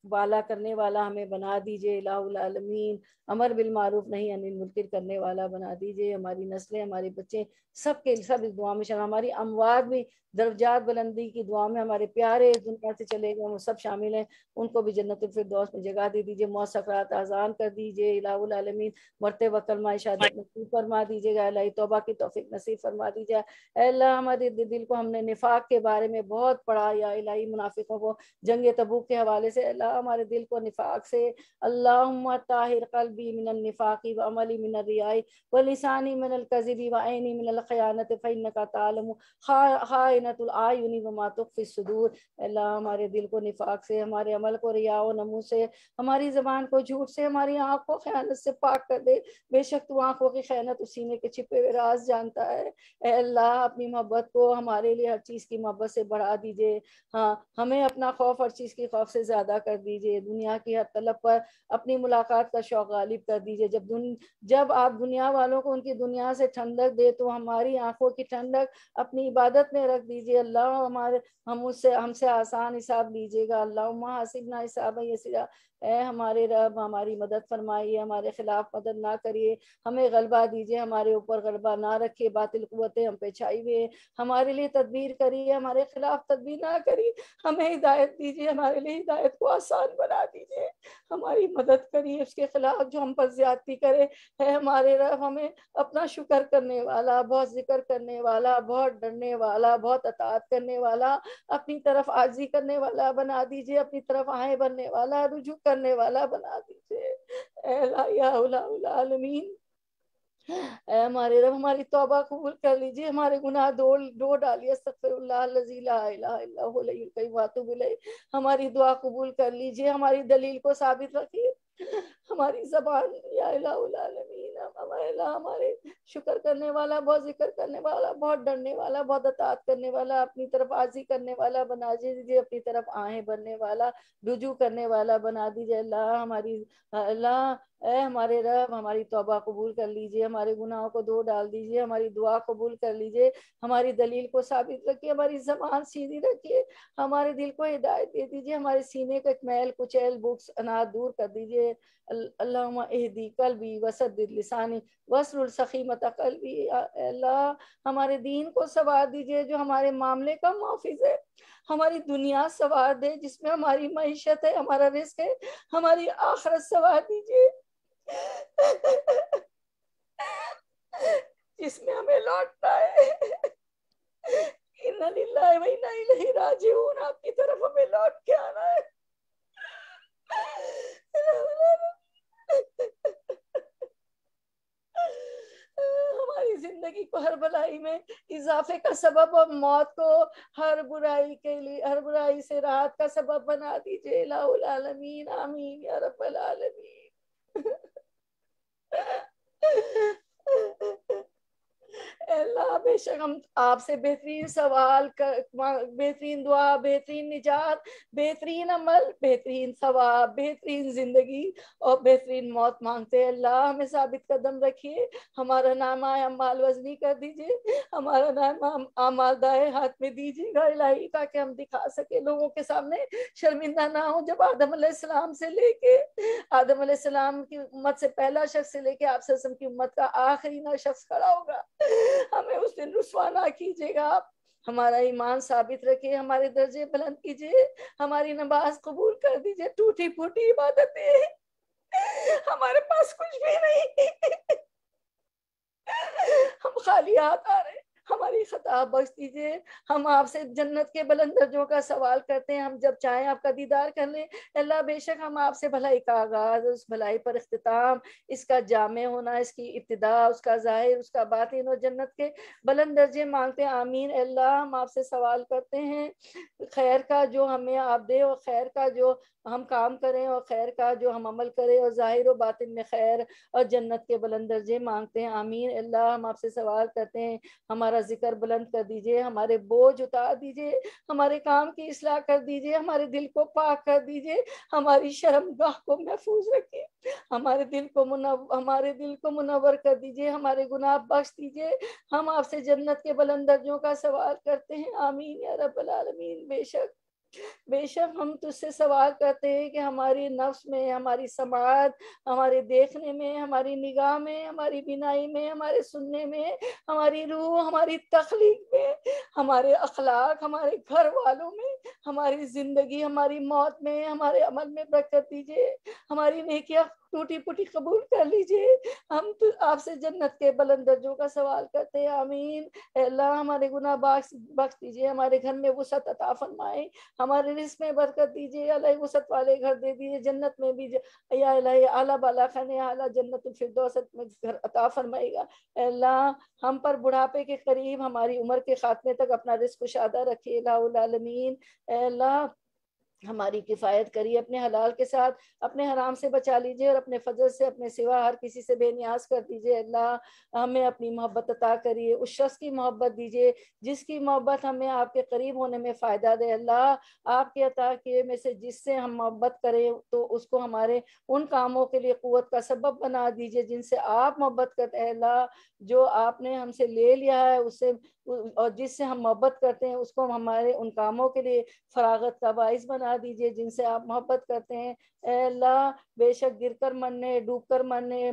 बाला करने वाला हमें बना दीजिए इलामीन अमर बिलमूफ नहीं अनिल मुनकर करने वाला बना दीजिए हमारी नस्लें हमारे बच्चे सब के सब इस दुआ में शामिल हमारी अमवाद भी दर्जात बुलंदी की दुआ में हमारे प्यारे दुनिया से चले गए वो सब शामिल हैं उनको भी जन्नत फिर दोस्त में जगह दे दीजिए मौत आज़ान कर दीजिए इलामीन मरते वकलमा शादी नसीब फरमा दीजिएगा अल्लाह तोबा की तोफ़ी नसीब फरमा दीजिए अल्लाह हमारे दिल को हमने हमने निफाक के बारे में बहुत पढ़ा या इलाही मुनाफिकों को जंग तबूक के हवाले से अल्लाह हमारे दिल को निफाक से अल्लाह ताहिर कलबी मिनल निफाकी व अमली मिन रियाई व लिसानी मिनल कजीबी व आइनी मिन अलखयानत फ़ैन का तालम खाइनतुलआयुनी व मातुफ़िसदूर अल्लाह हमारे दिल को निफाक से हमारे अमल को रिया नमू से हमारी ज़बान को झूठ से हमारी आँख को खयानत से पाक कर दे बेशक तू आँखों की खयानत उसी में के छिपे राज जानता है अल्लाह अपनी मोहब्बत को हमारे लिए लिए हर चीज़ की मोहब्बत से बढ़ा दीजिए हाँ हमें अपना खौफ हर चीज़ की खौफ से ज़्यादा कर दीजिए दुनिया की हर तलब पर अपनी मुलाकात का शौक गालिब कर दीजिए जब दुन जब आप दुनिया वालों को उनकी दुनिया से ठंडक दे तो हमारी आंखों की ठंडक अपनी इबादत में रख दीजिए अल्लाह हमारे हम उससे हमसे आसान हिसाब लीजिएगा अल्लाह हसीबना हिसाब यसीरा ए हमारे रब हमारी मदद फरमाइए हमारे खिलाफ मदद ना करिए हमें गलबा दीजिए हमारे ऊपर गलबा ना रखिए बातिल क़वतें हम पे छाई हुए हैं हमारे लिए तदबीर करिए हमारे खिलाफ तदबीर ना करिए हमें हिदायत दीजिए हमारे लिए हिदायत को आसान बना दीजिए हमारी मदद करिए उसके खिलाफ जो हम पर ज्यादती करे है हमारे रब हमें अपना शुक्र करने वाला बहुत जिक्र करने वाला बहुत डरने वाला बहुत अतात करने वाला अपनी तरफ आजी करने वाला बना दीजिए अपनी तरफ आहें बनने वाला रुझू करने वाला बना दीजिए हमारे रब हमारी तौबा कबूल कर लीजिए हमारे गुनाह दो दो डालिए हमारी दुआ कबूल कर लीजिए हमारी दलील को साबित रखिए हमारी जबान हमारे हमारे शुक्र करने वाला बहुत जिक्र करने वाला बहुत डरने वाला बहुत अतात करने वाला अपनी तरफ आजी करने वाला बना दीजिए अपनी तरफ आहें बनने वाला रुजू करने वाला बना दीजिए अल्लाह हमारी अल्लाह ए हमारे रब हमारी तोबा कबूल कर लीजिए हमारे गुनाहों को दो डाल दीजिए हमारी दुआ कबूल कर लीजिए हमारी दलील को साबित रखिए हमारी जबान सीधी रखिए हमारे दिल को हिदायत दे दीजिए हमारे सीने का मैल कुचैल बुक्स अनाज दूर कर दीजिए اللهم हमारे दीन को सवार दीजिए जो हमारे मामले का माफिज है हमारी दुनिया सवार दे जिसमें हमारी मीशत है हमारा रिस्क है हमारी आखरत सवार दीजिए जिसमें हमें लौटना है आपकी तरफ हमें लौट के आना है हमारी जिंदगी को हर भलाई में इजाफे का सबब और मौत को हर बुराई के लिए हर बुराई से राहत का सबब बना दीजिए लाउलमीन आमीन या रब्बल आलमीन अल्लाह बेशक हम आपसे बेहतरीन सवाल बेहतरीन दुआ बेहतरीन निजात बेहतरीन अमल बेहतरीन सवाब बेहतरीन ज़िंदगी और बेहतरीन मौत मांगते हैं अल्लाह हमें साबित कदम रखिए हमारा नाम अमाल वजनी कर दीजिए हमारा नाम अमाल दाए हाथ में दीजिएगा इलाही ताकि हम दिखा सके लोगों के सामने शर्मिंदा ना हो जब आदम से लेके आदम की उम्मत से पहला शख्स से लेके आप की उम्मत का आखिरी ना शख्स खड़ा होगा हमें उस दिन रुसवा ना कीजिएगा आप हमारा ईमान साबित रखिए हमारे दर्जे बुलंद कीजिए हमारी नमाज कबूल कर दीजिए टूटी फूटी इबादतें हमारे पास कुछ भी नहीं हम खाली हाथ आ रहे हमारी खता बख्श दीजिए हम आपसे जन्नत के बुलंद दर्जों का सवाल करते हैं हम जब चाहें आपका दीदार कर लें अल्लाह बेशक हम आपसे भलाई का आगाज उस भलाई पर अख्ताम इसका जामे होना इसकी इब्तदा उसका ज़ाहिर उसका बातिन और जन्नत के बुलंद दर्जे मांगते हैं आमीन अल्लाह हम आपसे सवाल करते हैं खैर का जो हमें आप दे और खैर का जो हम काम करें और खैर का जो हम अमल करें और ज़ाहिर और बातिन में खैर और जन्नत के बुलंद दर्जे मांगते हैं आमीन अल्लाह हम आपसे सवाल करते हैं हमारा हमारा जिक्र बुलंद कर दीजिए हमारे बोझ उतार दीजिए हमारे काम की इसलाह कर दीजिए हमारे दिल को पाक कर दीजिए हमारी शर्मगाह को महफूज रखिए हमारे दिल को मुना हमारे दिल को मुनवर कर दीजिए हमारे गुनाह बख्श दीजिए हम आपसे जन्नत के बुलंद दर्जों का सवाल करते हैं आमीन या रबालमीन बेशक बेशक हम तुझसे सवाल करते हैं कि हमारी नफ्स में हमारी समाज हमारे देखने में हमारी निगाह में हमारी बिनाई में हमारे सुनने में हमारी रूह हमारी तख्लीक में हमारे अखलाक हमारे घर वालों में हमारी ज़िंदगी हमारी मौत में हमारे अमल में बरकत दीजिए हमारी नेकिया टूटी पुटी कबूल कर लीजिए हम तो आपसे जन्नत के बुलंद दर्जों का सवाल करते हैं आमीन अल्लाह हमारे गुना बख्श बख्श दीजिए हमारे घर में वसत अता फरमाए हमारे रिस्क में बरकत दीजिए अल्लाह वसत वाले घर दे दीजिए जन्नत में भी या अल्लाह आला बाला खान आला जन्नत फिरदौसत में घर अता फरमाएगा अल्लाह हम पर बुढ़ापे के करीब हमारी उम्र के खात्मे तक अपना रिस्क कुशादा रखिए लामीन अल्लाह हमारी किफ़ायत करिए अपने हलाल के साथ अपने हराम से बचा लीजिए और अपने फजल से अपने सिवा हर किसी से बेनियाज कर दीजिए अल्लाह हमें अपनी मोहब्बत अता करिए उस शख्स की मोहब्बत दीजिए जिसकी मोहब्बत हमें आपके करीब होने में फ़ायदा दे अल्लाह आपके अता किए में से जिससे हम मोहब्बत करें तो उसको हमारे उन कामों के लिए क़वत का सबब बना दीजिए जिनसे आप मोहब्बत करते हैं अल्लाह जो आपने हमसे ले लिया है उससे और जिससे हम मोहब्बत करते हैं उसको हमारे उन कामों के लिए फरागत का बायस बना बना दीजिए जिनसे आप मोहब्बत करते हैं अल्लाह बेशक गिर कर मरने डूब कर मरने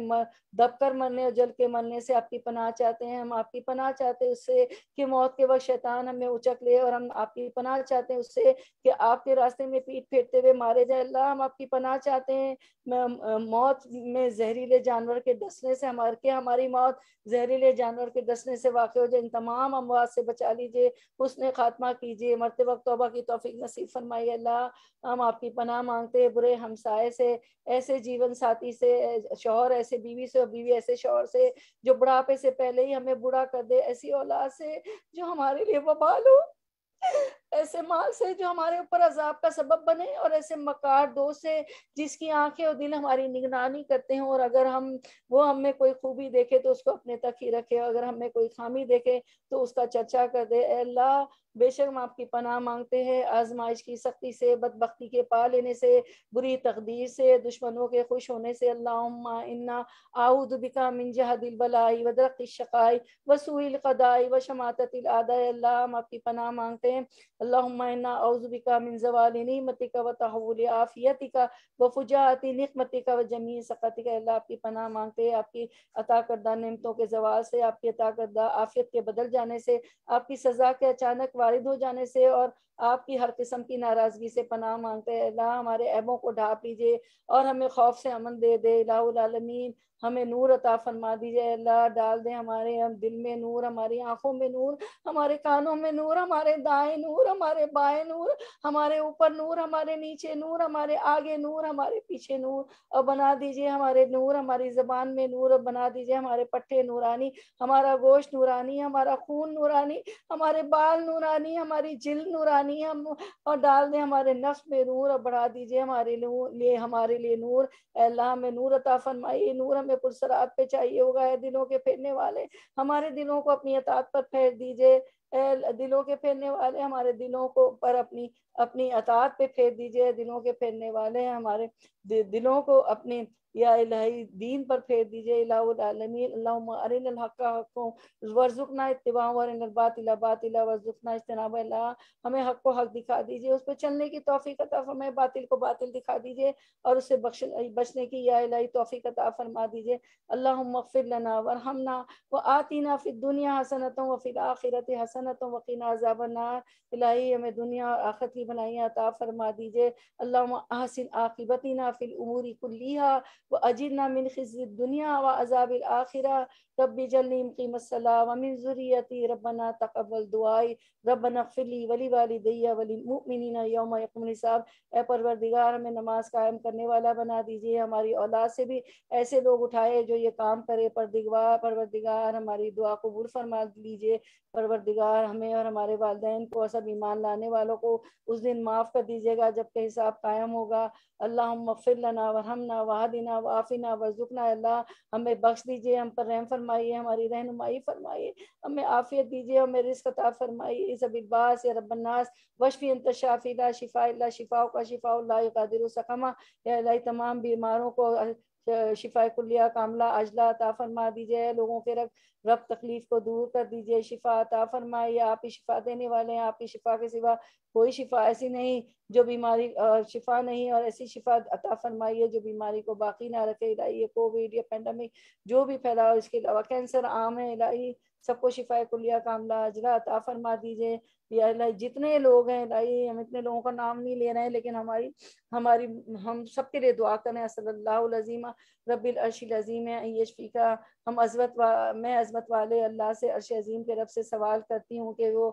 दब कर मरने और जल के मरने से आपकी पनाह चाहते हैं हम आपकी पनाह चाहते हैं उससे कि मौत के वक्त शैतान हमें उचक ले और हम आपकी पनाह चाहते हैं उससे कि आपके रास्ते में पीट फेरते हुए मारे जाए अल्लाह हम आपकी पनाह चाहते हैं मौत में जहरीले जानवर के डसने से हमारे के हमारी मौत जहरीले जानवर के डसने से वाक़ हो जाए इन तमाम अमवात से बचा लीजिए उसने खात्मा कीजिए मरते वक्त तोबा की तोफीक नसीब फरमाइए अल्लाह अल्लाह हम आपकी पनाह मांगते हैं बुरे हमसाए से ऐसे जीवन साथी से शोहर ऐसे बीवी से और बीवी ऐसे शोहर से जो बुढ़ापे से पहले ही हमें बूढ़ा कर दे ऐसी औलाद से जो हमारे लिए बबाल हो ऐसे माल से जो हमारे ऊपर अजाब का सबब बने और ऐसे मकार दो से जिसकी आंखें और दिल हमारी निगरानी करते हैं और अगर हम वो हमें कोई खूबी देखे तो उसको अपने तक ही रखे और अगर हमें कोई खामी देखे तो उसका चर्चा कर दे अल्लाह बेशक आपकी पनाह मांगते हैं आजमाइश की सख्ती से बदबख्ती के पा लेने से बुरी तकदीर से दुश्मनों के खुश होने से अल्लाह इन्ना आउदबिका मिन जहादिल बलाई व शकाई व कदाई व शमातल अल्लाह हम आपकी पनाह मांगते हैं अल्लाह इन्ना आउदबिका मिन जवाल व तहवल आफ़ियतिका व फुजात नमतिका व जमी सकतिका अल्लाह आपकी पनाह मांगते हैं आपकी अता करदा नमतों के जवाल से आपकी अता करदा आफ़ियत के बदल जाने से आपकी सज़ा के अचानक वारिद हो जाने से और आपकी हर किस्म की नाराजगी से पनाह मांगते हैं अल्लाह हमारे ऐबों को ढाप लीजिए और हमें खौफ से अमन दे दे अलामीन हमें नूर अता फरमा दीजिए अल्लाह डाल दे हमारे हम दिल में नूर हमारी आंखों में नूर हमारे कानों में नूर हमारे दाएं नूर हमारे बाएं नूर हमारे ऊपर नूर हमारे नीचे नूर हमारे आगे नूर हमारे पीछे नूर और बना दीजिए हमारे नूर हमारी जबान में नूर और बना दीजिए हमारे पट्टे नूरानी हमारा गोश्त नूरानी हमारा खून नूरानी हमारे बाल नूरानी हमारी जिल नूरानी पानी हम और डाल दें हमारे नफ्स में नूर और बढ़ा दीजिए हमारे लिए हमारे लिए नूर अल्लाह हमें नूर अता फरमाइए नूर हमें पुरसरात पे चाहिए होगा है दिलों के फेरने वाले हमारे दिलों को अपनी अतात पर फेर दीजिए दिलों के फेरने वाले हमारे दिलों को पर अपनी अपनी अतात पे फेर दीजिए दिलों के फेरने वाले हमारे दिलों को अपने या इलाही दीन पर फेर दीजिए वर्जुकना इतबा वरबातिला वर्जुकना इजतनाब हमें हक को हक दिखा दीजिए उस पर चलने की तोफ़ी कताफ हमें बातिल को बातिल दिखा दीजिए और उससे बख्श बचने की या इलाही तोफ़ी कता फरमा दीजिए अल्लाह मफ़िर लना वरहमना व फिर दुनिया हसनतों व फिर आखिरत हसनतों वकीना इलाही हमें दुनिया और आखिरत की अता फरमा दीजिए अल्लाह आसिन ना फिर उमूरी व अजिरना मिन खिजी दुनिया व अजाब आखिरा रब जलनी मुकीम वमिन ज़ुरियती रबना तकबल दुआई रबना फिली वली वाली दैया वली मुमिनिना यौम यकुम साहब ए परवरदिगार हमें नमाज कायम करने वाला बना दीजिए हमारी औलाद से भी ऐसे लोग उठाए जो ये काम करे परदिगवार परवरदिगार हमारी दुआ कबूल फरमा लीजिए परवरदिगार हमें और हमारे वालदेन को सब ईमान लाने वालों को उस दिन माफ़ कर दीजिएगा जबकि हिसाब कायम होगा अल्लाह मफ़िर लना वरहमना वाहदिना आफिना वर्जुकना अल्लाह हमें बख्श दीजिए हम पर रहम फरमाइए हमारी रहनुमाई फरमाइए हमें आफियत दीजिए हमें रिस्क अता फरमाइए इस अबिबास या रबन्नास वशफ़ी इंतशाफी ला शिफ़ा ला का शिफ़ा ला सकमा या तमाम बीमारों को शिफा कुल्लिया कामला अजला अता फरमा दीजिए लोगों के रब रब तकलीफ को दूर कर दीजिए शिफा अता फरमाइए आप ही शिफा देने वाले हैं आप ही शिफा के सिवा कोई शिफा ऐसी नहीं जो बीमारी शिफा नहीं और ऐसी शिफा अता फरमाइए जो बीमारी को बाकी ना रखे इलाही कोविड या पेंडेमिक जो भी फैलाओ इसके अलावा कैंसर आम है इलाही सबको शिफा कुलिया कामला अजला अता फरमा दीजिए या अल्लाह जितने लोग हैं अल्लाह हम इतने लोगों का नाम नहीं ले रहे हैं लेकिन हमारी हमारी हम सबके लिए दुआ करें असल्लाजीमा रबी अर्शी अजीम यशफ़ी का हम अजमत मैं अजमत वाले अल्लाह से अरश अजीम के रब से सवाल करती हूँ कि वो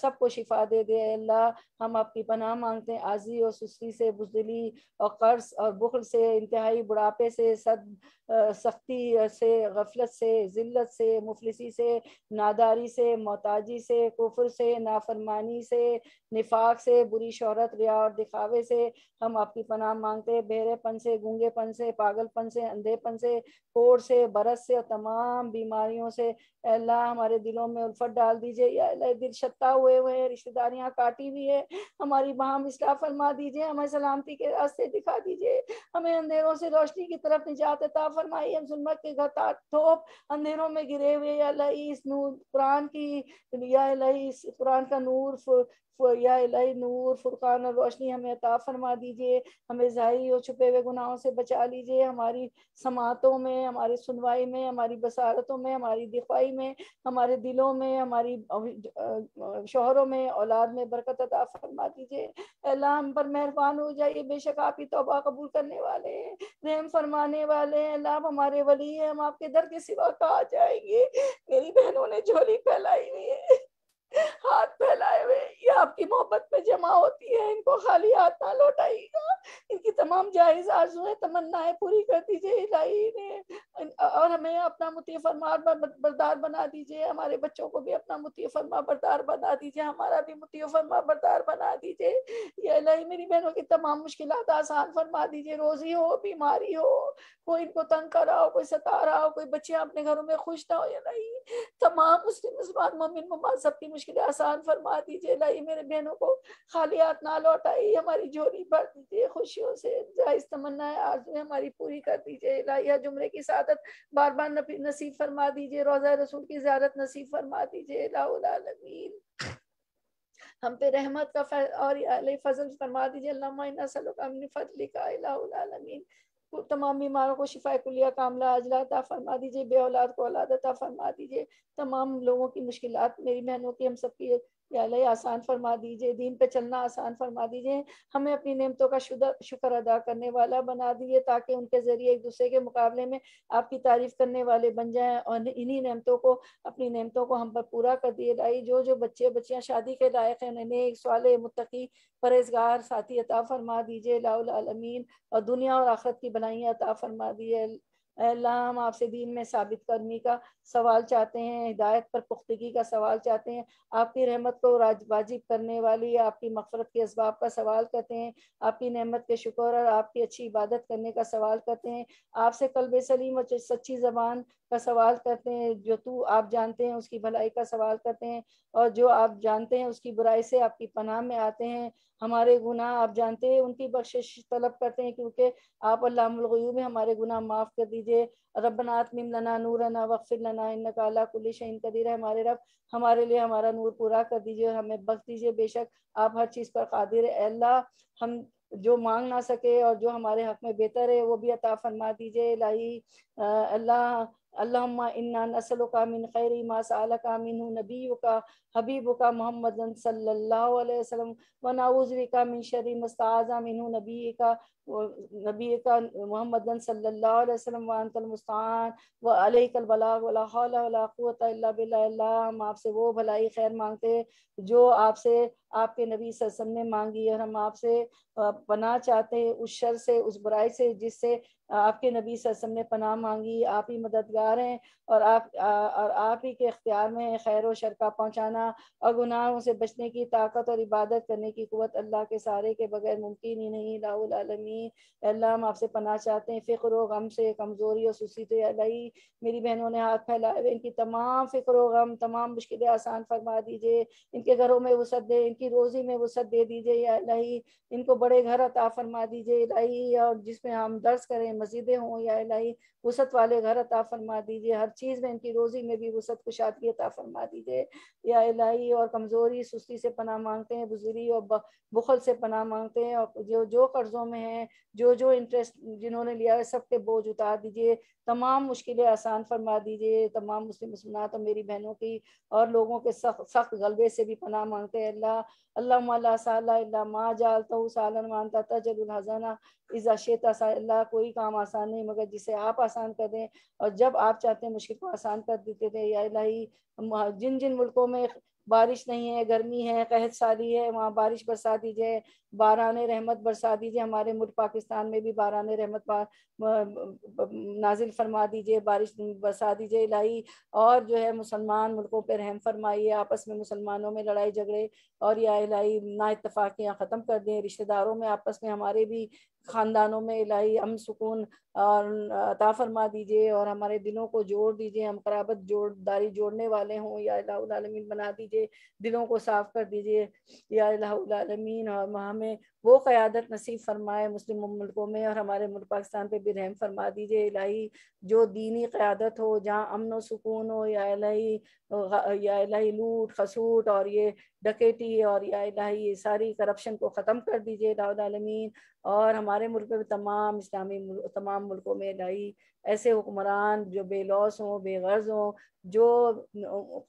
सबको शिफा दे दे अल्लाह हम आपकी पनाह मांगते हैं आजी और सुस्ती से बुजली और कर्ज और बुखल से इंतहाई बुढ़ापे से सद सख्ती से गफलत से ज़िल्लत से मुफलसी से नादारी से मोताजी से कुफर से ना नाफरमानी से निफाक से बुरी शहरत रिया और दिखावे से हम आपकी पनाह मांगते हैं बहरेपन से गूंगेपन से पागलपन से अंधेपन से कोर से बरस से और तमाम बीमारियों से अल्लाह हमारे दिलों में उल्फत डाल दीजिए या अल्लाह दिल शत्ता हुए हुए हैं रिश्तेदारियाँ काटी हुई है हमारी बाहम इसका फरमा दीजिए हमें सलामती के रास्ते दिखा दीजिए हमें अंधेरों से रोशनी की तरफ निजात अता फरमाई हम जुलमत के घर थोप अंधेरों में गिरे हुए या इस नूर कुरान की या इस कुरान का नूर या इलाही नूर फुरकान और रोशनी हमें अता फरमा दीजिए हमें ज़ाहिर और छुपे हुए गुनाहों से बचा लीजिए हमारी समातों में हमारी सुनवाई में हमारी बसारतों में हमारी दिफाई में हमारे दिलों में हमारी शोहरों में औलाद में बरकत अता फरमा दीजिए अल्लाह हम पर मेहरबान हो जाइए बेशक आप ही तोबा कबूल करने वाले हैं रहम फरमाने वाले हैं अल्लाह हमारे वली हैं हम आपके दर के सिवा कहा जाएंगे मेरी खाली हाथ ना लौटाईगा इनकी तमाम जायज आजुए तमन्नाएं पूरी कर दीजिए इलाही ने और हमें अपना मुती फरमा बरदार बना दीजिए हमारे बच्चों को भी अपना मुती फरमा बरदार बना दीजिए हमारा भी मुती फरमा बरदार बना दीजिए ये अल्लाह मेरी बहनों की तमाम मुश्किल आसान फरमा दीजिए रोजी हो बीमारी हो कोई इनको तंग कर रहा हो कोई सता रहा हो कोई बच्चे अपने घरों में खुश ना हो या नहीं तमाम मुस्लिम मुसलमान ममिन ममान सबकी मुश्किलें आसान फरमा दीजिए लाई मेरे बहनों को खाली हाथ ना लौटाई हमारी झोली भर दीजिए खुशियों से जायज़ तमन्नाएं आज हमारी पूरी कर दीजिए अल्लाह जुमरे के साथ इबादत बार बार नसीब फरमा दीजिए रोजा रसूल की ज्यारत नसीब फरमा दीजिए लाउलामीन हम पे रहमत का और फजल फरमा दीजिए फजलिकामीन तमाम बीमारों को शिफा कुलिया कामला अजलाता फरमा दीजिए बे औलाद को औलादता फरमा दीजिए तमाम लोगों की मुश्किलात मेरी बहनों की हम सबकी या अल्लाह आसान फरमा दीजिए दीन पे चलना आसान फरमा दीजिए हमें अपनी नेमतों का शुक्र अदा करने वाला बना दीजिए ताकि उनके ज़रिए एक दूसरे के मुकाबले में आपकी तारीफ करने वाले बन जाएं और इन्हीं नेमतों को अपनी नेमतों को हम पर पूरा कर दिए लाई जो जो बच्चे बच्चियाँ शादी के लायक हैं उन्हें नेक सवाल मुतकी परहेजगार साथी अता फरमा दीजिए लाउल आलमीन और दुनिया और आखरत की भलाइयाँ अता फरमा दीजिए अल्लाह हम आपसे दीन में साबित कर्मी का सवाल चाहते हैं हिदायत पर पुख्तगी का सवाल चाहते हैं आपकी रहमत को राज वाजिब करने वाली आपकी मफरत के इसबाब का सवाल करते हैं आपकी नहमत के शुक्र और आपकी अच्छी इबादत करने का सवाल करते हैं आपसे कलब सलीम और सच्ची ज़बान का सवाल करते हैं जो तू आप जानते हैं उसकी भलाई का सवाल करते हैं और जो आप जानते हैं उसकी बुराई से आपकी पनाह में आते हैं हमारे गुनाह आप जानते हैं उनकी बख्शिश तलब करते हैं क्योंकि आप अल्लाहमलगयू में हमारे गुनाह माफ़ कर दीजिए रबनातमिम नूर नूरना वक्फिर शहीन कदीर हमारे रब हमारे लिए हमारा नूर पूरा कर दीजिए और हमें बख्श दीजिए बेशक आप हर चीज़ पर कादिर अल्लाह हम जो मांग ना सके और जो हमारे हक में बेहतर है वो भी अता फरमा दीजिए लाही अल्लाह اللهم إنا نسألك من خير ما سألك منه نبيك حبيبك محمد صلى الله عليه وسلم ونعوذ بك من شر ما استعاذ منه نبيك नबी का मोहम्मद सल्लाम व हम आपसे वो भलाई खैर मांगते जो आपसे आपके नबी ससम ने मांगी और हम आपसे पना चाहते हैं उस शर से उस बुराई से जिससे आपके नबी ससम ने पना मांगी आप ही मददगार हैं और आप और आप ही के अख्तियार में खैर व शर का पहुँचाना और गुनाहों से बचने की ताकत और इबादत करने की कुत अल्लाह के सारे के बगैर मुमकिन ही नहीं लाउलमी अल्लाह हम आपसे पना चाहते हैं फ़िक्र व गम से कमज़ोरी और सुसीत तो अल्लाई मेरी बहनों ने हाथ फैलाए हुए इनकी तमाम फ़िक्र व गम तमाम मुश्किलें आसान फरमा दीजिए इनके घरों में वसत दे इनकी रोज़ी में वसत दे दीजिए या इनको बड़े घर अता फरमा दीजिए अलाई और जिसमें हम दर्ज करें मस्जिदें हों या अलाई वसत वाले घर अता फरमा दीजिए हर चीज़ में इनकी रोज़ी में भी वसत कुशादगी अता फरमा दीजिए या अलाई और कमज़ोरी सुस्ती से पना मांगते हैं बुजुर्गी और बुखल से पना मांगते हैं और जो जो कर्ज़ों में हैं जो जो इंटरेस्ट जिन्होंने लिया है सब पे बोझ उतार दीजिए तमाम मुश्किलें आसान फरमा दीजिए तमाम मुस्लिम मुसलमान और तो मेरी बहनों की और लोगों के सख्त सख्त गलबे से भी पनाह मांगते हैं अल्लाह अल्लाह माला अल्लाह माँ जालता सालन मानता था जलुल हजाना इज़ा शेता अल्लाह कोई काम आसान नहीं मगर जिसे आप आसान कर दें और जब आप चाहते हैं मुश्किल को आसान कर देते थे या अल्लाही जिन जिन मुल्कों में बारिश नहीं है गर्मी है कहत सारी है वहाँ बारिश बरसा दीजिए बारान रहमत बरसा दीजिए हमारे मुल्क पाकिस्तान में भी बारान रहमत नाजिल फरमा दीजिए बारिश बरसा दीजिए इलाही और जो है मुसलमान मुल्कों पर रहम फरमाइए आपस में मुसलमानों में लड़ाई झगड़े और या इलाही ना इतफाक़ियाँ ख़त्म कर दें रिश्तेदारों में आपस में हमारे भी ख़ानदानों में इलाही हम सुकून अता फरमा दीजिए और हमारे दिलों को जोड़ दीजिए हम कराबत जोड़दारी जोड़ने वाले हों या बना दीजिए दिलों को साफ़ कर दीजिए या अलामीन और हमें वो क़्यादत नसीब फरमाए मुस्लिम मुल्कों में और हमारे मुल्क पाकिस्तान पे भी रहम फरमा दीजिए इलाही जो दीनी क़्यादत हो जहाँ अमन व सुकून हो या इलाही या इलाही लूट खसूट और ये डकेटी और या इलाही सारी करप्शन को ख़त्म कर दीजिए दाउदालमीन और हमारे मुल्क में तमाम इस्लामी तमाम मुल्कों में इलाही ऐसे हुक्मरान जो बेलौस हों बेगर्ज हों जो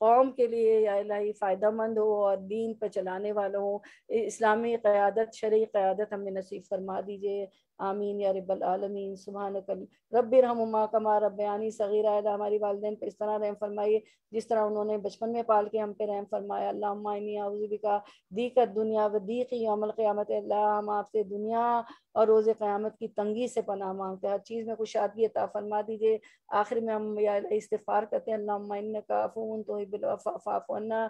कौम के लिए या इलाही फ़ायदा मंद हो और दीन पर चलाने वालों हों इस्लामी क़्यादत शरी क़्यादत हमें नसीब फरमा दीजिए आमीन या रब्बल आलमीन सुबहानक कली रब रहमा कमा रबयानी सगीरा अल्लाह हमारी वालदेन पर इस तरह रहम फरमाइए जिस तरह उन्होंने बचपन में पाल के हम पे रहम फरमाया आऊजु बिका दीकत दुनिया व दीकी अमल क़यामत अल्लाह हम आपसे दुनिया और रोज़ क़्यामत की तंगी से पनाह मांगते हैं हर चीज़ में खुशादगी अता फरमा दीजिए आखिर में हम या इस्तफ़ार करते हैं अल्लाह काफ़ून तो फ़ाफ़ना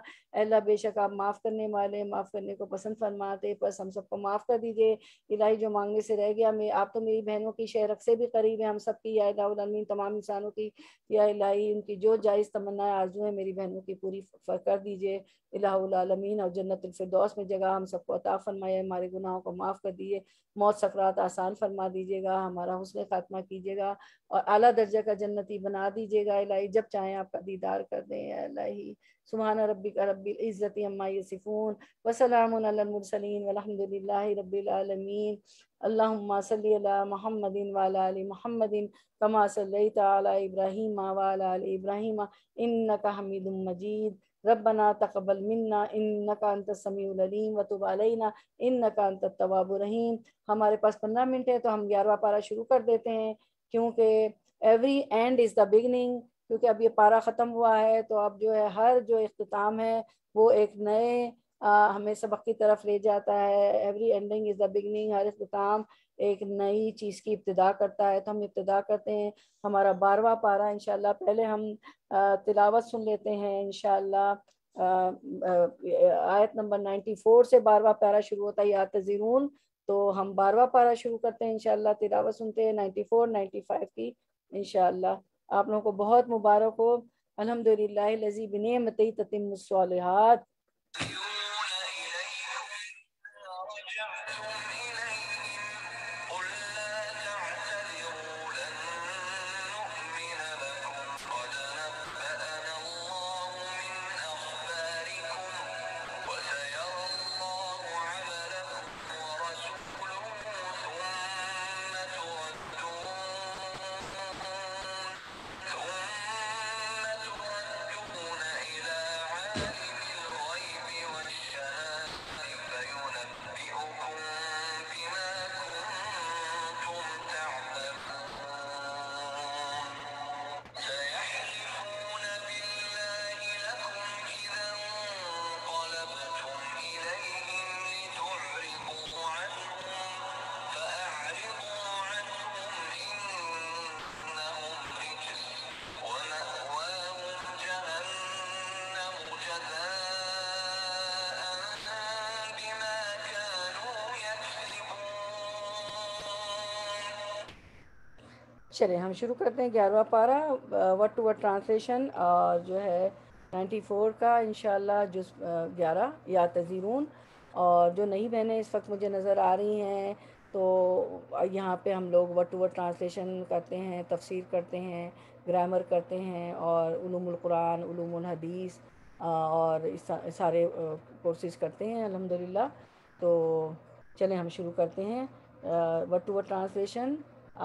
अल्लाह बेशक आप माफ़ करने वाले माफ़ करने को पसंद फरमाते बस हम सबको माफ़ कर दीजिए इलाही जो मांगने से रह गया में आप तो मेरी बहनों की शहरक से भी करीब है हम सब की या अलामीन तमाम इंसानों की या इलाही उनकी जो जायज़ तमन्नाएं आजू है मेरी बहनों की पूरी कर दीजिए इलामीन और जन्नतफरदौस में जगह हम सबको अता फरमाए हमारे गुनाहों को माफ़ कर दिए मौत सकरात आसान फरमा दीजिएगा हमारा हौसले खात्मा कीजिएगा और अली दर्जा का जन्नती बना दीजिएगा इलाही जब चाहें आपका दीदार कर दें अल्लाही والحمد रबी رب العالمين اللهم صل على محمد وعلى ال महमदिन كما صليت على ابراهيم وعلى ال ابراهيم इन حميد مجيد ربنا रबना तकबल मन्ना इन السميع العليم وتب علينا इन انت التواب الرحيم हमारे पास पंद्रह मिनट है तो हम 11वां पारा शुरू कर देते हैं क्योंकि every end is the beginning क्योंकि अब ये पारा ख़त्म हुआ है तो अब जो है हर जो अख्ताम है वो एक नए आ, हमें सबक की तरफ ले जाता है every ending is the beginning हर अख्ताम एक नई चीज़ की इब्तदा करता है तो हम इब्तदा करते हैं हमारा बारवा पारा इन पहले हम तिलावत सुन लेते हैं इन आयत नंबर नाइन्टी फोर से बारवा पारा शुरू होता है या तजीरून तो हम बारवा पारा शुरू करते हैं इनशाला तिलावत सुनते हैं नाइन्टी फोर नाइन्टी फाइव की इनशाला आप लोगों को बहुत मुबारक हो अलहमदिल्लाजी बिन मत ततिमसालहत चले हम शुरू करते हैं ग्यारहवा पारा वट टू वट ट्रांसलेशन जो है 94 का इन जुस ग्यारह या तज़ीरून और जो नई बहनें इस वक्त मुझे नज़र आ रही हैं तो यहाँ पे हम लोग वट टू वट ट्रांसलेशन करते हैं तफसीर करते हैं ग्रामर करते हैं और हदीस और इस सारे कोर्सेज करते हैं अलहमदिल्ला तो चलें हम शुरू करते हैं वट टू वट ट्रांसलेशन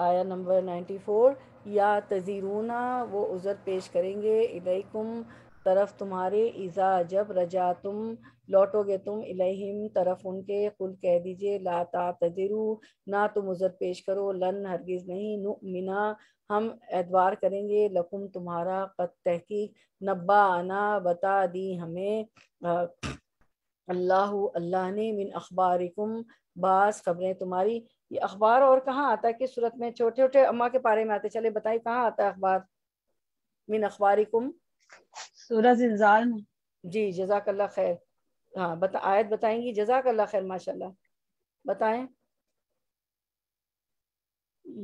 आया नंबर फोर या तजीरूना वो उज़र पेश करेंगे इलैकुम तरफ तुम्हारे इज़ा जब रजा तुम लौटोगे तुम इलहिम तरफ उनके कुल कह दीजिए लाता तजरू ना तुम उज़र पेश करो लन हरगिज़ नहीं मिना हम एतवार करेंगे लकुम तुम्हारा कत तहकीक नब्बा आना बता दी हमें अल्लाह अल्लाह ने मिन अखबारिकुम बास खबरें तुम्हारी ये अखबार और कहाँ आता है किस सूरत में छोटे छोटे अम्मा के बारे में आते चले बताइए कहाँ आता है अखबार मीन अखबारी कुम सूरज जी जजाकल्ला खैर हाँ बता आयत बताएंगी जजाकल्ला खैर माशाल्लाह बताएं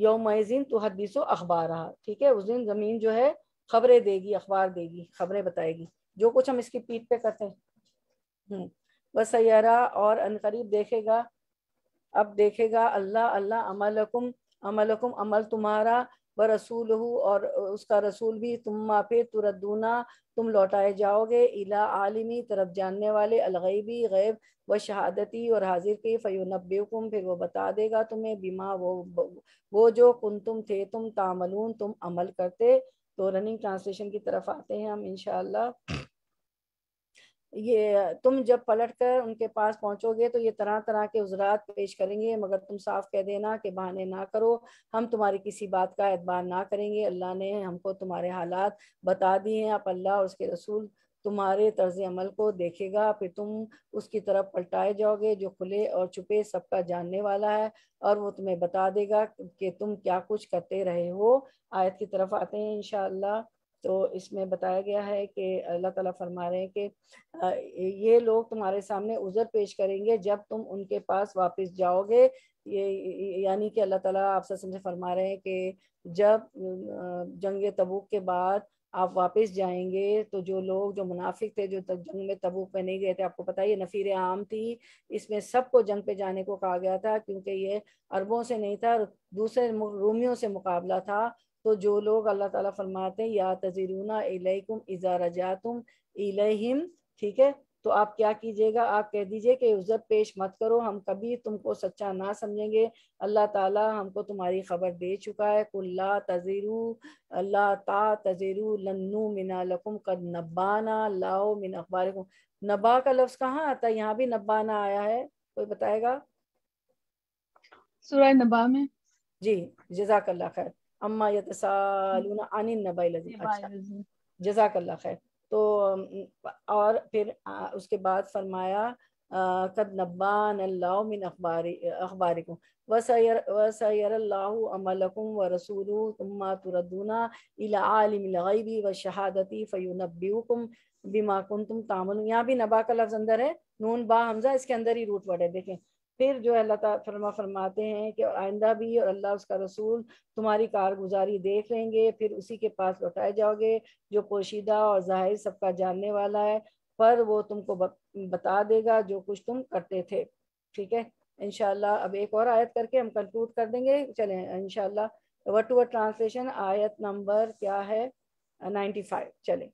यौमजिन तो हदीसो अखबार ठीक है उस दिन ज़मीन जो है खबरें देगी अखबार देगी खबरें बताएगी जो कुछ हम इसकी पीठ पे करते हैं वह हम्म, सैरा और अनकरीब देखेगा अब देखेगा अल्लाह अल्लाह अमलकुम अमलकुम अमल तुम्हारा व रसूल और उसका रसूल भी तुम माफे तुरदूना तुम लौटाए जाओगे इला आलिमी तरफ जानने वाले अलगैबी गैब व शहादती और हाजिर के फ़युनबुम फिर वो बता देगा तुम्हें बीमा वो वो जो कुन तुम थे तुम तामलून तुम अमल करते तो रनिंग ट्रांसलेशन की तरफ आते हैं हम इनशाला ये तुम जब पलट कर उनके पास पहुंचोगे तो ये तरह तरह के उजरात पेश करेंगे मगर तुम साफ कह देना कि बहाने ना करो हम तुम्हारी किसी बात का एतबार ना करेंगे अल्लाह ने हमको तुम्हारे हालात बता दिए हैं आप अल्लाह और उसके रसूल तुम्हारे तर्ज अमल को देखेगा फिर तुम उसकी तरफ पलटाए जाओगे जो खुले और छुपे सबका जानने वाला है और वो तुम्हें बता देगा कि तुम क्या कुछ करते रहे हो आयत की तरफ आते हैं इनशाला तो इसमें बताया गया है कि अल्लाह ताला फरमा रहे हैं कि ये लोग तुम्हारे सामने उज़र पेश करेंगे जब तुम उनके पास वापस जाओगे ये यानी कि अल्लाह ताला आप से फरमा रहे हैं कि जब जंग तबूक के बाद आप वापस जाएंगे तो जो लोग जो मुनाफिक थे जो जंग में तबूक में नहीं गए थे आपको पता है ये नफ़ीर आम थी इसमें सबको जंग पे जाने को कहा गया था क्योंकि ये अरबों से नहीं था दूसरे रूमियों से मुकाबला था तो जो लोग अल्लाह ताला फरमाते हैं या तजीरुना इलैकुम इजारजातुम इलैहिम ठीक है तो आप क्या कीजिएगा आप कह दीजिए कि उज़र पेश मत करो हम कभी तुमको सच्चा ना समझेंगे अल्लाह ताला हमको तुम्हारी खबर दे चुका है कुल्ला तजीरु अल्लाह ता तजीरु लन्नू मिना लकुम कद नब्बाना लाओ मिन अखबारकुम नबा का लफ्ज़ कहाँ आता है यहाँ भी नब्बाना आया है कोई बताएगा सूरह नबा में जी जजाकल्ला खैर अम्मा यतसालूना नबाई जजाकल्ला खैर तो और फिर उसके बाद फरमाया कद नब्बान अल्लाह मिन अखबारी अल्लाह अमलकुम व रसूलु तुम्मा तुरदूना इला आलिम व शहादती फयुनब्बियुकुम बिमा कुंतुम तामल यहाँ भी नबा का लफ्ज अंदर है नून बा हमजा इसके अंदर ही रूट वर्ड है देखें फिर जो है अल्लाह फरमा फरमाते हैं कि आइंदा भी और अल्लाह उसका रसूल तुम्हारी कारगुजारी देख लेंगे फिर उसी के पास लौटाए जाओगे जो पोशीदा और ज़ाहिर सबका जानने वाला है पर वो तुमको बता देगा जो कुछ तुम करते थे ठीक है इनशाला अब एक और आयत करके हम कंक्लूड कर देंगे चले इनशाला वर्ड टू वर्ड ट्रांसलेशन आयत नंबर क्या है नाइन्टी फाइव चलें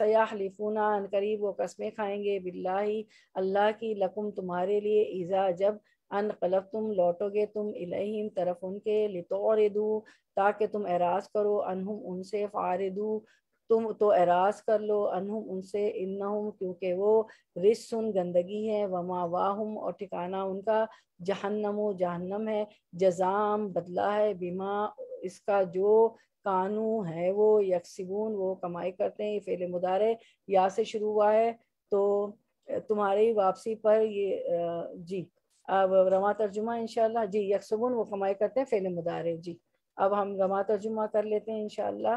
सयाह लिफूना करीब वो कस्में खाएंगे बिल्लाही अल्लाह की लकुम तुम्हारे लिए ईज़ा जब अन कलब तुम लौटोगे तुम इलहिम तरफ उनके लितौर दू ताकि तुम एराज करो अनहुम उनसे फ़ार दू तुम तो एराज कर लो अनहुम उनसे इन क्योंकि वो सुन गंदगी है वमा वाहम और ठिकाना उनका जहन्नम जहन्नम है जजाम बदला है बीमा इसका जो कानू है वो यकसिबून वो कमाई करते हैं ये फेल मुदारे या से शुरू हुआ है तो तुम्हारी वापसी पर ये जी अब रवा तर्जुमा इनशाला जी यकसगुन वो कमाई करते हैं फेल मुदारे जी अब हम रवा तर्जुमा कर लेते हैं इनशाला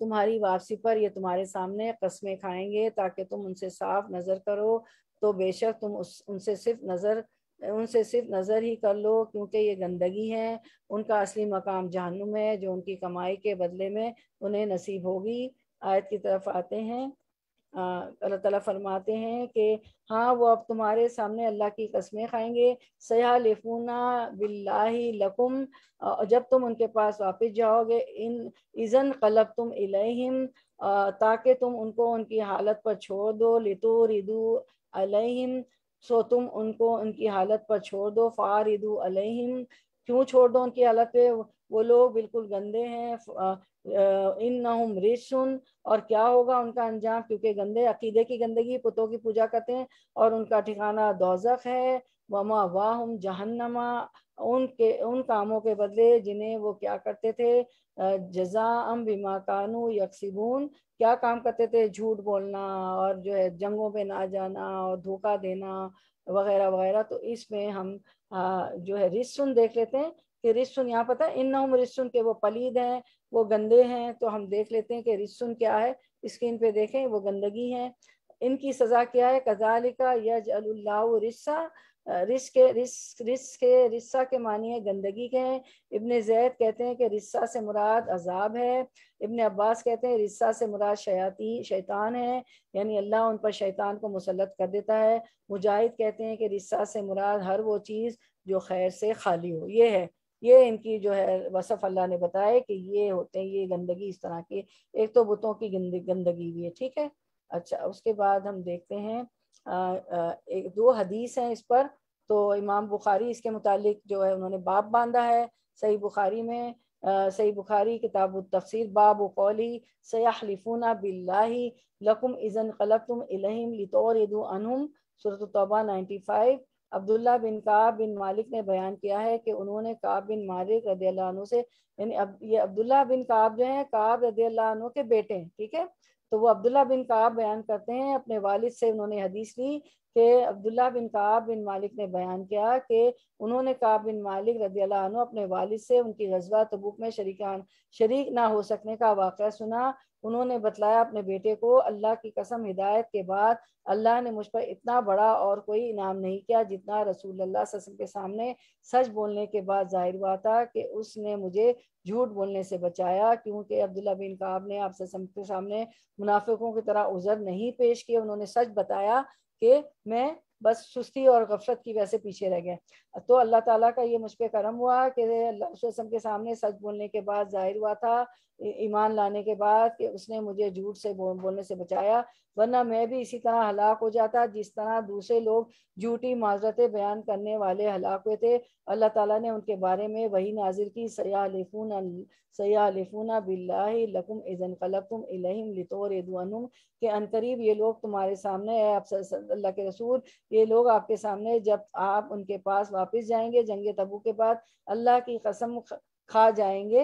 तुम्हारी वापसी पर ये तुम्हारे सामने कस्में खाएंगे ताकि तुम उनसे साफ नज़र करो तो बेशक तुम उस उनसे सिर्फ नज़र उनसे सिर्फ नज़र ही कर लो क्योंकि ये गंदगी है उनका असली मकाम जहनुम है जो उनकी कमाई के बदले में उन्हें नसीब होगी आयत की तरफ आते हैं अल्लाह तला फरमाते हैं कि हाँ वो अब तुम्हारे सामने अल्लाह की कस्में खाएंगे सयाह लिफूना बिल्ला लकुम जब तुम उनके पास वापस जाओगे इन इज़न कलब तुम इलहिम ताकि तुम उनको उनकी हालत पर छोड़ दो लितो रिदू अलहिम सो तुम उनको उनकी हालत पर छोड़ दो फ़ारिदू अलहिम क्यों छोड़ दो उनकी हालत पे वो लोग बिल्कुल गंदे हैं इन नहुम रिसुन और क्या होगा उनका अंजाम क्योंकि गंदे अकीदे की गंदगी पुतों की पूजा करते हैं और उनका ठिकाना दोजख है वमा वाहम जहन्नमा उनके उन कामों के बदले जिन्हें वो क्या करते थे जजा अम बीमा कानू यकसीबून क्या काम करते थे झूठ बोलना और जो है जंगों पे ना जाना और धोखा देना वगैरह वगैरह तो इसमें हम जो है रिस्सुन देख लेते हैं कि रिस्सुन यहाँ पता है इन नम रिस्सुन के वो पलीद हैं वो गंदे हैं तो हम देख लेते हैं कि रिस्सुन क्या है स्क्रीन पे देखें वो गंदगी है इनकी सज़ा क्या है कजालिका यज अल्लाह रिश्सा रिस के रिस रिस के रिस्सा के मानी है गंदगी के हैं इबन जैद कहते हैं कि रिस्सा से मुराद अजाब है इबन अब्बास कहते हैं रिस्सा से मुराद शयाती शैतान है यानी अल्लाह उन पर शैतान को मुसलत कर देता है मुजाहिद कहते हैं कि रिस्सा से मुराद हर वो चीज़ जो खैर से खाली हो ये है ये इनकी जो है वसफ़ अल्लाह ने बताया कि ये होते हैं ये गंदगी इस तरह की एक तो बुतों की गंदगी भी है ठीक है अच्छा उसके बाद हम देखते हैं एक दो हदीस हैं इस पर तो इमाम बुखारी इसके मुतालिक जो है उन्होंने बाप बांधा है सही बुखारी में सही बुखारी किताब तफसर बाब कौली सयाहलिफूना बिल्लाही लकुम इज़न कलब तुम इलहिम लितौर इदु अनहुम सूरत तौबा नाइन्टी फाइव अब्दुल्ला बिन काब बिन मालिक ने बयान किया है कि उन्होंने काब बिन मालिक रदी से यानी अब ये अब्दुल्ला बिन काब जो है काब रदी के बेटे हैं ठीक है तो वो अब्दुल्ला बिन काब बयान करते हैं अपने वालिद से उन्होंने हदीस ली कि अब्दुल्ला बिन काब बिन मालिक ने बयान किया कि उन्होंने काब बिन मालिक रदी अपने वालिद से उनकी गजबा तबूक में शरीक शरीक ना हो सकने का वाक़ सुना उन्होंने बतलाया अपने बेटे को अल्लाह की कसम हिदायत के बाद अल्लाह ने मुझ पर इतना बड़ा और कोई इनाम नहीं किया जितना रसूल अल्लाह वसम के सामने सच बोलने के बाद जाहिर हुआ था कि उसने मुझे झूठ बोलने से बचाया क्योंकि अब्दुल्ला बिन काब ने आप ससम के सामने मुनाफिकों की तरह उज़र नहीं पेश किया उन्होंने सच बताया कि मैं बस सुस्ती और गफलत की वजह से पीछे रह गए तो अल्लाह ताला का ये मुझ पर करम हुआ कि अल्लाह के सामने सच बोलने के बाद जाहिर हुआ था ईमान लाने के बाद कि उसने मुझे झूठ से बोल, बोलने से बचाया वरना मैं भी इसी तरह हलाक हो जाता जिस तरह दूसरे लोग झूठी माजरतें बयान करने वाले हलाक हुए थे अल्लाह ताला ने उनके बारे में वही नाजिल की सयालिफून सयालिफूना बिल्लाकुम इज़न कलकुम इलहिम लितोरदुअनुम के अनकरीब ये लोग तुम्हारे सामने है आप अल्लाह के रसूल ये लोग आपके सामने जब आप उनके पास वापस जाएंगे जंग तबू के बाद अल्लाह की कसम खा जाएंगे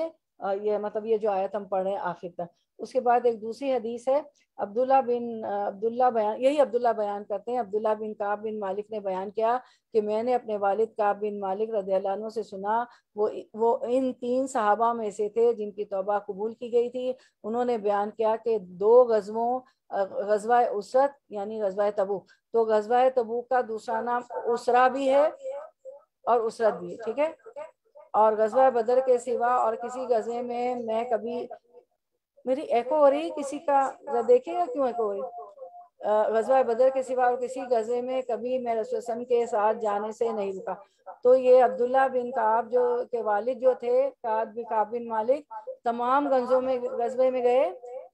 ये मतलब ये जो आयत हम पढ़ रहे हैं आखिर तक उसके बाद एक दूसरी हदीस है अब्दुल्ला बिन अब्दुल्ला बयान यही अब्दुल्ला बयान करते हैं अब्दुल्ला बिन काब बिन मालिक ने बयान किया कि मैंने अपने वालिद काब बिन मालिक रदील्ला से सुना वो वो इन तीन सहाबा में से थे जिनकी तोबा कबूल की गई थी उन्होंने बयान किया कि दो गज़बों गजवा उसरत यानी गजवा तबूक तो गजवा तबूक का दूसरा नाम उसरा भी है और उसरत भी ठीक है और गजवा बदर के सिवा और किसी गज़े में मैं कभी मेरी एको हो रही किसी का जरा देखेगा क्यों एको हो रही गजवा बदर के सिवा और किसी गजे में कभी मैं रसोसन के साथ जाने से नहीं रुका तो ये अब्दुल्ला बिन काब जो के वालिद जो थे काब बिन काब बिन मालिक तमाम गंजों में गजबे में गए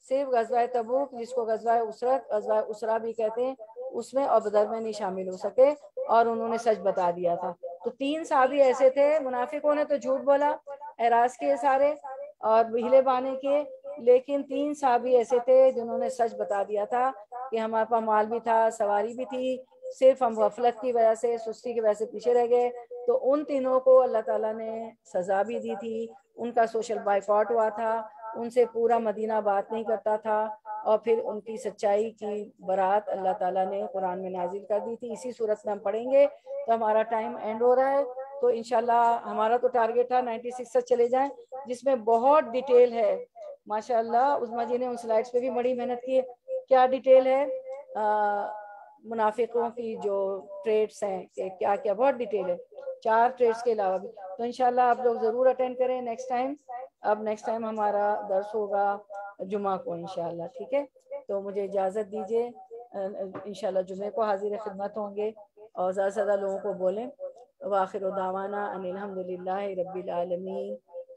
सिर्फ गजवा तबूक जिसको गजवा उसरत गजवा उसरा भी कहते हैं उसमें और बदर में नहीं शामिल हो सके और उन्होंने सच बता दिया था तो तीन साहबी ऐसे थे मुनाफिकों ने तो झूठ बोला एराज के सारे और बिहले बाने के लेकिन तीन साहबी ऐसे थे जिन्होंने सच बता दिया था कि हमारे पास माल भी था सवारी भी थी सिर्फ हम गफलत की वजह से सुस्ती की वजह से पीछे रह गए तो उन तीनों को अल्लाह ताला ने सजा भी दी थी उनका सोशल बाइकआउट हुआ था उनसे पूरा मदीना बात नहीं करता था और फिर उनकी सच्चाई की बारात अल्लाह ताला ने कुरान में नाजिल कर दी थी इसी सूरत में हम पढ़ेंगे तो हमारा टाइम एंड हो रहा है तो इनशाला हमारा तो टारगेट था नाइन्टी सिक्स तक चले जाएं जिसमें बहुत डिटेल है माशाल्लाह उजमा जी ने उन स्लाइड्स पे भी बड़ी मेहनत की है क्या डिटेल है मुनाफिकों की जो ट्रेड्स हैं कि क्या क्या बहुत डिटेल है चार ट्रेड्स के अलावा भी तो इनशाला आप लोग ज़रूर अटेंड करें नेक्स्ट टाइम अब नेक्स्ट टाइम हमारा दर्स होगा जुमा को इनशाला ठीक है तो मुझे इजाज़त दीजिए इनशाला जुमे को हाजिर खिदमत होंगे और ज़्यादा से ज़्यादा लोगों को बोलें वाखिर दावाना अनिलहमदिल्ला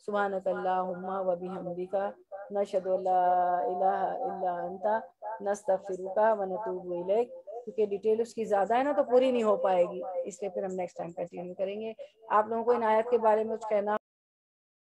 सुबह सुबहानक वबी हमदी का नशद अंता नस्ता क्योंकि डिटेल उसकी ज़्यादा है ना तो पूरी नहीं हो पाएगी इसलिए फिर हम नेक्स्ट टाइम कंटिन्यू करेंगे आप लोगों को इन आयत के बारे में कुछ कहना